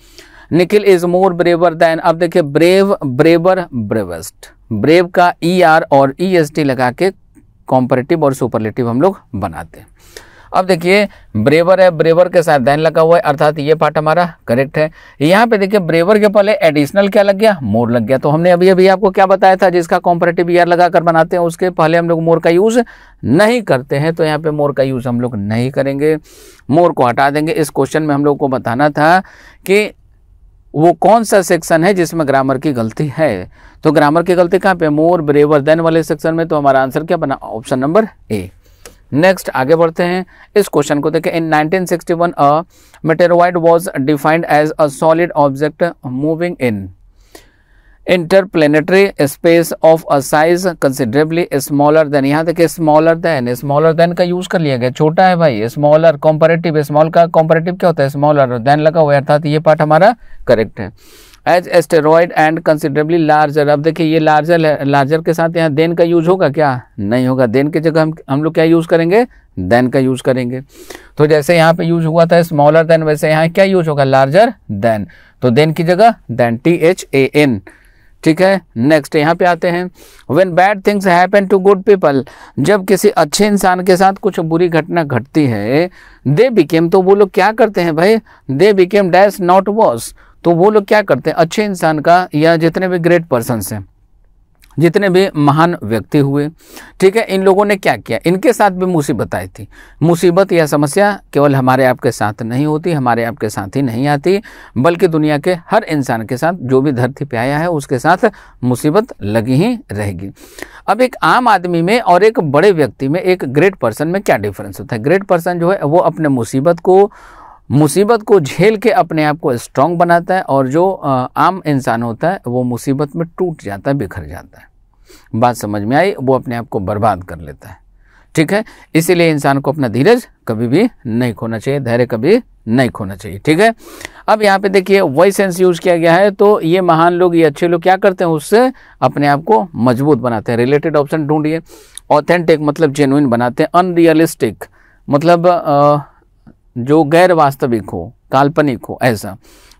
Nikhil is more braver than अब देखिए ब्रेव ब्रेवर ब्रेवेस्ट ब्रेव का ई e ER आर और ई एस टी लगा के कॉम्परेटिव और सुपरलेटिव हम लोग बनाते हैं अब देखिए ब्रेवर है ब्रेवर के साथ दैन लगा हुआ है अर्थात ये पार्ट हमारा करेक्ट है यहाँ पे देखिए ब्रेवर के पहले एडिशनल क्या लग गया मोर लग गया तो हमने अभी अभी आपको क्या बताया था जिसका कॉम्परेटिव ईयर लगाकर बनाते हैं उसके पहले हम लोग मोर का यूज़ नहीं करते हैं तो यहाँ पे मोर का यूज़ हम लोग नहीं करेंगे मोर को हटा देंगे इस क्वेश्चन में हम लोग को बताना था कि वो कौन सा सेक्शन है जिसमें ग्रामर की गलती है तो ग्रामर की गलती कहाँ पे मोर ब्रेवर देन वाले सेक्शन में तो हमारा आंसर क्या बना ऑप्शन नंबर ए नेक्स्ट आगे बढ़ते हैं इस क्वेश्चन को देखें in 1961 a meteoroid was defined as a solid object moving in interplanetary space of a size considerably smaller than यहाँ देखिए स्मॉलर देन स्मॉलर देन का यूज़ कर लिया गया छोटा है भाई स्मॉलर कॉम्परेटिव स्मॉल का कॉम्परेटिव क्या होता है स्मॉलर देन लगा हुआ अर्थात ये पार्ट हमारा करेक्ट है as asteroid and considerably larger अब देखिए ये लार्जर लार्जर के साथ यहाँ देन का यूज होगा क्या नहीं होगा देन की जगह हम हम लोग क्या यूज़ करेंगे देन का यूज़ करेंगे तो जैसे यहाँ पे यूज हुआ था स्मॉलर देन वैसे यहाँ क्या यूज होगा लार्जर देन तो देन की जगह than T H A N ठीक है नेक्स्ट यहाँ पे आते हैं when bad things happen to good people जब किसी अच्छे इंसान के साथ कुछ बुरी घटना घटती है दे बिकेम तो वो लोग क्या करते हैं भाई they became dash not wash तो वो लोग क्या करते हैं अच्छे इंसान का या जितने भी ग्रेट पर्सन हैं जितने भी महान व्यक्ति हुए ठीक है इन लोगों ने क्या किया इनके साथ भी मुसीबत आई थी मुसीबत या समस्या केवल हमारे आपके साथ नहीं होती हमारे आपके साथ ही नहीं आती बल्कि दुनिया के हर इंसान के साथ जो भी धरती पे आया है उसके साथ मुसीबत लगी ही रहेगी अब एक आम आदमी में और एक बड़े व्यक्ति में एक ग्रेट पर्सन में क्या डिफरेंस होता है ग्रेट पर्सन जो है वो अपने मुसीबत को मुसीबत को झेल के अपने आप को स्ट्रांग बनाता है और जो आम इंसान होता है वो मुसीबत में टूट जाता है बिखर जाता है बात समझ में आई वो अपने आप को बर्बाद कर लेता है ठीक है इसीलिए इंसान को अपना धीरज कभी भी नहीं खोना चाहिए धैर्य कभी नहीं खोना चाहिए ठीक है अब यहाँ पे देखिए वही सेंस यूज किया गया है तो ये महान लोग ये अच्छे लोग क्या करते हैं उससे अपने आप को मजबूत बनाते हैं रिलेटेड ऑप्शन ढूंढिए ऑथेंटिक मतलब जेनुइन बनाते हैं अनरियलिस्टिक मतलब आ, जो गैर वास्तविक हो काल्पनिक हो ऐसा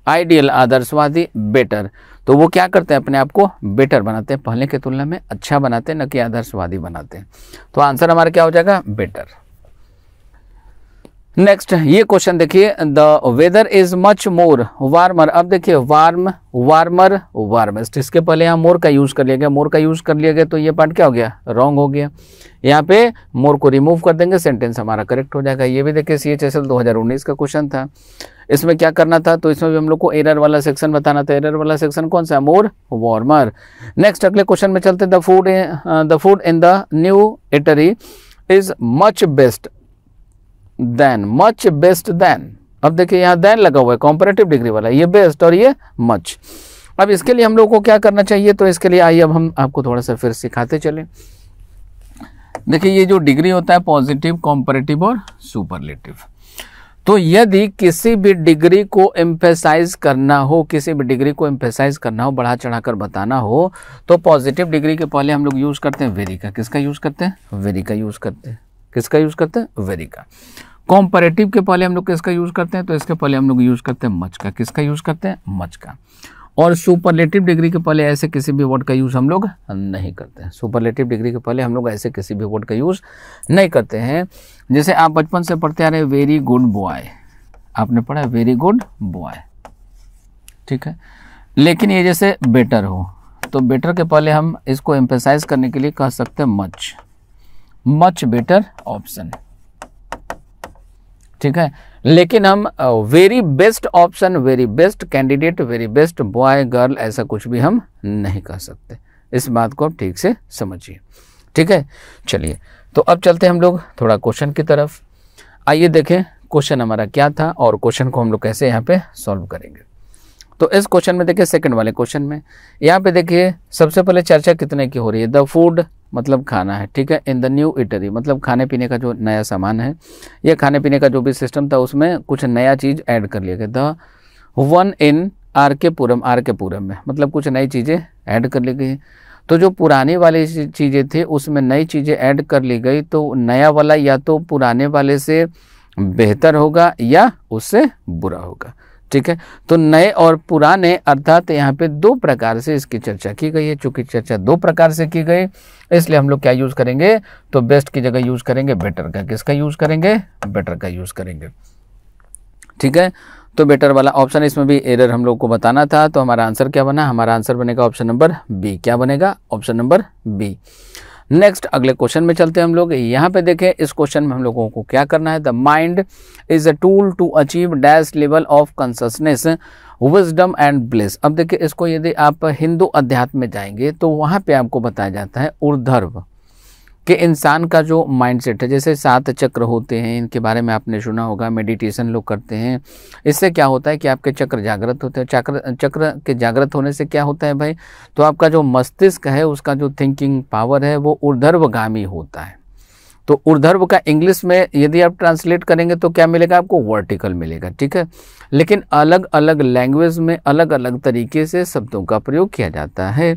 आइडियल आदर्शवादी बेटर तो वो क्या करते हैं अपने आप को बेटर बनाते हैं पहले की तुलना में अच्छा बनाते हैं न कि आदर्शवादी बनाते हैं तो आंसर हमारा क्या हो जाएगा बेटर नेक्स्ट ये क्वेश्चन देखिए the weather is much more warmer अब देखिए वार्म वार्मर वार्मेस्ट इसके पहले यहाँ मोर का यूज़ कर लिया गया मोर का यूज़ कर लिया गया तो ये पार्ट क्या हो गया रॉन्ग हो गया यहाँ पे मोर को रिमूव कर देंगे सेंटेंस हमारा करेक्ट हो जाएगा ये भी देखिए सी एच एस एल दो हज़ार उन्नीस का क्वेश्चन था इसमें क्या करना था तो इसमें भी हम लोग को एरर वाला सेक्शन बताना था एरर वाला सेक्शन कौन सा मोर वार्मर नेक्स्ट अगले क्वेश्चन में चलते the food the food in the new eatery is much best than much best than अब देखिए यहाँ देन लगा हुआ है कॉम्परेटिव डिग्री वाला ये बेस्ट और ये मच अब इसके लिए हम लोग को क्या करना चाहिए तो इसके लिए आइए अब हम आपको थोड़ा सा फिर सिखाते चले देखिए ये जो डिग्री होता है पॉजिटिव कॉम्परेटिव और सुपरलेटिव तो यदि किसी भी डिग्री को एम्फेसाइज करना हो किसी भी डिग्री को एम्फेसाइज करना हो बढ़ा चढ़ाकर बताना हो तो पॉजिटिव डिग्री के पहले हम लोग यूज़ करते हैं वेरी का किसका यूज़ करते हैं वेरी का यूज़ करते हैं किसका यूज़ करते हैं वेरी का कॉम्परेटिव के पहले हम लोग किसका यूज़ करते हैं तो इसके पहले हम लोग यूज़ करते हैं मच का किसका यूज़ करते हैं मच का और सुपरलेटिव डिग्री के पहले ऐसे किसी भी वर्ड का यूज़ हम लोग नहीं करते हैं सुपरलेटिव डिग्री के पहले हम लोग ऐसे किसी भी वर्ड का यूज़ नहीं करते हैं जैसे आप बचपन से पढ़ते आ रहे वेरी गुड बॉय आपने पढ़ा है वेरी गुड बॉय ठीक है लेकिन ये जैसे बेटर हो तो बेटर के पहले हम इसको एम्पेसाइज करने के लिए कह सकते हैं मच मच बेटर ऑप्शन ठीक है लेकिन हम very best option very best candidate very best boy girl ऐसा कुछ भी हम नहीं कह सकते इस बात को आप ठीक से समझिए ठीक है चलिए तो अब चलते हैं हम लोग थोड़ा क्वेश्चन की तरफ आइए देखें क्वेश्चन हमारा क्या था और क्वेश्चन को हम लोग कैसे यहाँ पे सॉल्व करेंगे तो इस क्वेश्चन में देखिए सेकंड वाले क्वेश्चन में यहाँ पे देखिए सबसे पहले चर्चा कितने की हो रही है द फूड मतलब खाना है ठीक है इन द न्यू इटरी मतलब खाने पीने का जो नया सामान है या खाने पीने का जो भी सिस्टम था उसमें कुछ नया चीज़ ऐड कर लिया गया द वन इन आर के पूरम आर के पूरम में मतलब कुछ नई चीज़ें ऐड कर ली गई तो जो पुराने वाली चीज़ें थी उसमें नई चीज़ें ऐड कर ली गई तो नया वाला या तो पुराने वाले से बेहतर होगा या उससे बुरा होगा ठीक है तो नए और पुराने अर्थात यहाँ पे दो प्रकार से इसकी चर्चा की गई है चूंकि चर्चा दो प्रकार से की गई इसलिए हम लोग क्या यूज़ करेंगे तो बेस्ट की जगह यूज़ करेंगे बेटर का किसका यूज़ करेंगे बेटर का यूज़ करेंगे ठीक है तो बेटर वाला ऑप्शन इसमें भी एरर हम लोग को बताना था तो हमारा आंसर क्या बना हमारा आंसर बनेगा ऑप्शन नंबर बी क्या बनेगा ऑप्शन नंबर बी नेक्स्ट अगले क्वेश्चन में चलते हैं हम लोग यहाँ पे देखें इस क्वेश्चन में हम लोगों को क्या करना है the mind is a tool to achieve dash level of consciousness wisdom and bliss अब देखिए इसको यदि आप हिंदू अध्यात्म में जाएंगे तो वहाँ पे आपको बताया जाता है उर्धर्व कि इंसान का जो माइंडसेट है जैसे सात चक्र होते हैं इनके बारे में आपने सुना होगा मेडिटेशन लोग करते हैं इससे क्या होता है कि आपके चक्र जागृत होते हैं चक्र चक्र के जागृत होने से क्या होता है भाई तो आपका जो मस्तिष्क है उसका जो थिंकिंग पावर है वो ऊर्धर्वगामी होता है तो उर्धर्व का इंग्लिश में यदि आप ट्रांसलेट करेंगे तो क्या मिलेगा आपको वर्टिकल मिलेगा ठीक है लेकिन अलग अलग लैंग्वेज में अलग अलग तरीके से शब्दों का प्रयोग किया जाता है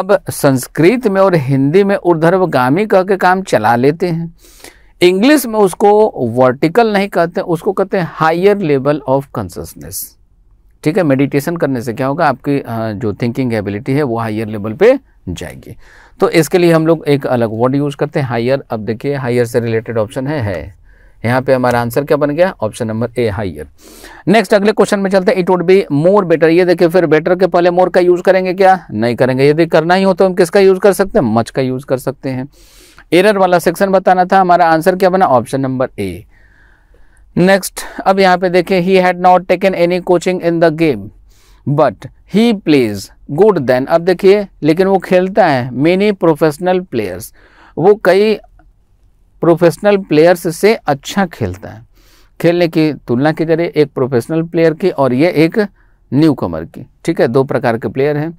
अब संस्कृत में और हिंदी में गामी कह के काम चला लेते हैं इंग्लिश में उसको वर्टिकल नहीं कहते उसको कहते हैं हायर लेवल ऑफ कॉन्सियसनेस ठीक है मेडिटेशन करने से क्या होगा आपकी जो थिंकिंग एबिलिटी है वो हायर लेवल पे जाएगी तो इसके लिए हम लोग एक अलग वर्ड यूज़ करते हैं हायर अब देखिए हायर से रिलेटेड ऑप्शन है है यहाँ पे हमारा आंसर क्या बन गया option number A higher next अगले क्वेश्चन में चलते हैं it would be more better ये देखिए फिर बेटर के पहले मोर का यूज़ करेंगे क्या नहीं करेंगे यदि करना ही हो तो हम किसका यूज़ कर सकते हैं मच का यूज़ कर सकते हैं एरर वाला सेक्शन बताना था हमारा आंसर क्या बना ऑप्शन नंबर ए नेक्स्ट अब यहाँ पे देखिए he had not taken any coaching in the game but he plays good than अब देखिए लेकिन वो खेलता है मेनी प्रोफेशनल प्लेयर्स वो कई प्रोफेशनल प्लेयर्स से अच्छा खेलता है खेलने की तुलना की करें एक प्रोफेशनल प्लेयर की और ये एक न्यू कमर की ठीक है दो प्रकार के प्लेयर हैं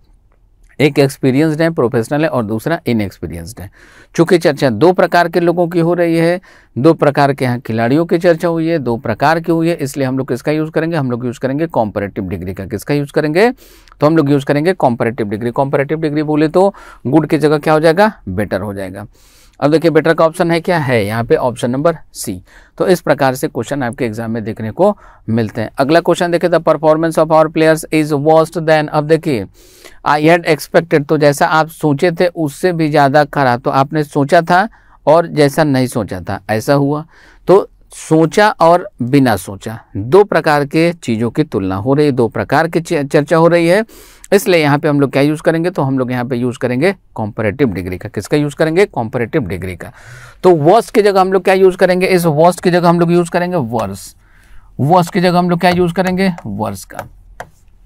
एक एक्सपीरियंसड है प्रोफेशनल है और दूसरा इनएक्सपीरियंसड है चूंकि चर्चा दो प्रकार के लोगों की हो रही है दो प्रकार के यहाँ खिलाड़ियों की चर्चा हुई है दो प्रकार की हुई है इसलिए हम लोग किसका यूज़ करेंगे हम लोग यूज़ करेंगे कॉम्परेटिव डिग्री का किसका यूज़ करेंगे तो हम लोग यूज़ करेंगे कॉम्परेटिव डिग्री कॉम्परेटिव डिग्री बोले तो गुड की जगह क्या हो जाएगा बेटर हो जाएगा अब देखिए बेटर का ऑप्शन है क्या है यहाँ पे ऑप्शन नंबर सी तो इस प्रकार से क्वेश्चन आपके एग्जाम में देखने को मिलते हैं अगला क्वेश्चन देखिए the performance of our players is worst than अब देखिए आई हैड एक्सपेक्टेड तो जैसा आप सोचे थे उससे भी ज़्यादा खरा तो आपने सोचा था और जैसा नहीं सोचा था ऐसा हुआ तो सोचा और बिना सोचा दो प्रकार के चीज़ों की तुलना हो रही है दो प्रकार की चर्चा हो रही है इसलिए यहाँ पे हम लोग क्या यूज़ करेंगे तो हम लोग यहाँ पे यूज़ करेंगे कॉम्परेटिव डिग्री का किसका यूज़ करेंगे कॉम्परेटिव डिग्री का तो वर्स्ट की जगह हम लोग क्या यूज़ करेंगे इस वर्स्ट की जगह हम लोग यूज़ करेंगे वर्स वर्स की जगह हम लोग क्या यूज़ करेंगे वर्स का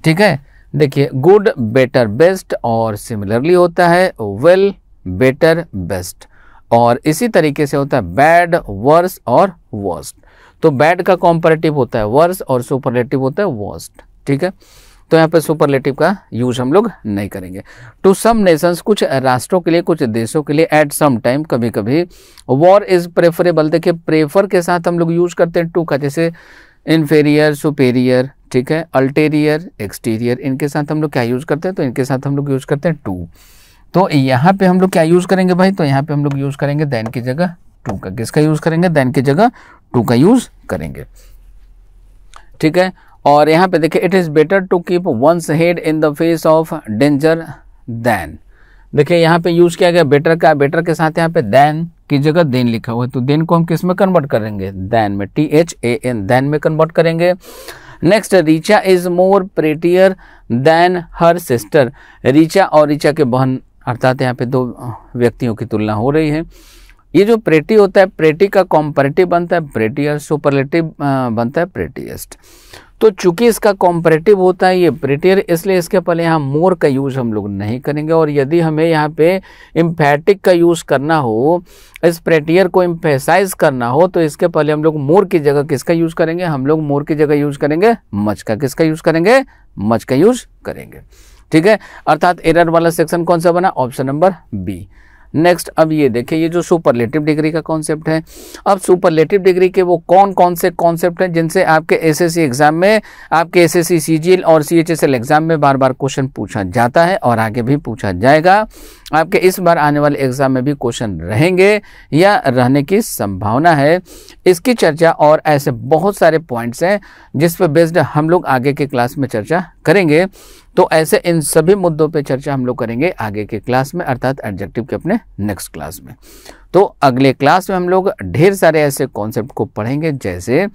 ठीक है देखिए गुड बेटर बेस्ट और सिमिलरली होता है वेल बेटर बेस्ट और इसी तरीके से होता है बैड वर्स और वर्स्ट तो बैड का कॉम्परेटिव होता है वर्स और सुपरलेटिव होता है वर्स्ट ठीक है तो यहाँ पर सुपरलेटिव का यूज हम लोग नहीं करेंगे टू सम नेशंस कुछ राष्ट्रों के लिए कुछ देशों के लिए एट सम टाइम कभी कभी वॉर इज प्रेफरेबल देखिए प्रेफर के साथ हम लोग यूज करते हैं टू का जैसे इन्फेरियर सुपेरियर ठीक है अल्टेरियर एक्सटीरियर इनके साथ हम लोग क्या यूज़ करते हैं तो इनके साथ हम लोग यूज़ करते हैं टू तो यहाँ पे हम लोग क्या यूज़ करेंगे भाई तो यहाँ पे हम लोग यूज़ करेंगे दैन की जगह टू का किसका यूज़ करेंगे दैन की जगह टू का यूज़ करेंगे ठीक है और यहाँ पे देखिए it is better to keep one's head in the face of danger than देखिए यहाँ पे यूज़ किया गया बेटर का बेटर के साथ यहाँ पे दैन की जगह देन लिखा हुआ है तो देन को हम किस में कन्वर्ट करेंगे दैन में T H A N than में कन्वर्ट करेंगे next Richa is more prettier than her sister Richa और रिचा के बहन अर्थात यहाँ पे दो व्यक्तियों की तुलना हो रही है ये जो प्रेटी होता है प्रेटी का कॉम्परेटिव बनता है प्रेटियर सुपरलेटिव बनता है प्रेटियस्ट तो चूंकि इसका कॉम्परेटिव होता है ये ब्रिटेर इसलिए इसके पहले यहाँ मोर का यूज़ हम लोग नहीं करेंगे और यदि हमें यहाँ पे इम्फेटिक का यूज़ करना हो इस प्रेटियर को इम्फेसाइज करना हो तो इसके पहले हम लोग मोर की जगह किसका यूज़ करेंगे हम लोग मोर की जगह यूज़ करेंगे मच का किसका यूज़ करेंगे मच का यूज़ करेंगे ठीक है अर्थात एरर वाला सेक्शन कौन सा बना ऑप्शन नंबर बी नेक्स्ट अब ये देखें ये जो सुपरलेटिव डिग्री का कॉन्सेप्ट है अब सुपरलेटिव डिग्री के वो कौन कौन से कॉन्सेप्ट हैं जिनसे आपके एसएससी एग्ज़ाम में आपके एसएससी सीजीएल और सीएचएसएल एग्ज़ाम में बार बार क्वेश्चन पूछा जाता है और आगे भी पूछा जाएगा आपके इस बार आने वाले एग्ज़ाम में भी क्वेश्चन रहेंगे या रहने की संभावना है इसकी चर्चा और ऐसे बहुत सारे पॉइंट्स हैं जिस पर बेस्ड हम लोग आगे के क्लास में चर्चा करेंगे तो ऐसे इन सभी मुद्दों पे चर्चा हम लोग करेंगे आगे के क्लास में अर्थात एडजेक्टिव के अपने नेक्स्ट क्लास में तो अगले क्लास में हम लोग ढेर सारे ऐसे कॉन्सेप्ट को पढ़ेंगे जैसे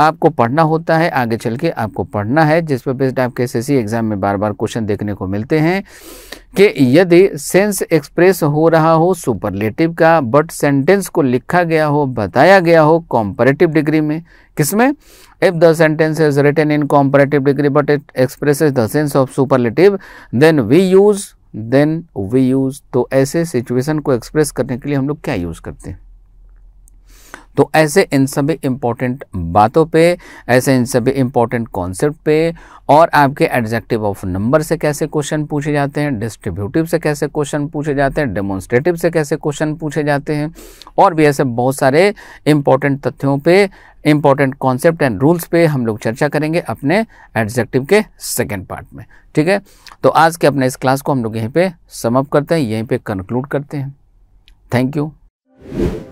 आपको पढ़ना होता है आगे चल के आपको पढ़ना है जिस पर बेस्ड आपके एस एग्ज़ाम में बार बार क्वेश्चन देखने को मिलते हैं कि यदि सेंस एक्सप्रेस हो रहा हो सुपरलेटिव का बट सेंटेंस को लिखा गया हो बताया गया हो कॉम्परेटिव डिग्री में किसमें if the sentence is written in comparative degree but it express the sense of superlative then we use then we use तो ऐसे सिचुएशन को एक्सप्रेस करने के लिए हम लोग क्या यूज़ करते हैं तो ऐसे इन सभी इम्पोर्टेंट बातों पे ऐसे इन सभी इम्पोर्टेंट कॉन्सेप्ट पे और आपके एडजेक्टिव ऑफ नंबर से कैसे क्वेश्चन पूछे जाते हैं डिस्ट्रीब्यूटिव से कैसे क्वेश्चन पूछे जाते हैं डेमोन्स्ट्रेटिव से कैसे क्वेश्चन पूछे जाते हैं और भी ऐसे बहुत सारे इम्पोर्टेंट तथ्यों पे इम्पॉर्टेंट कॉन्सेप्ट एंड रूल्स पे हम लोग चर्चा करेंगे अपने एडजेक्टिव के सेकेंड पार्ट में ठीक है तो आज के अपने इस क्लास को हम लोग यहीं पर समअप करते हैं यहीं पर कंक्लूड करते हैं थैंक यू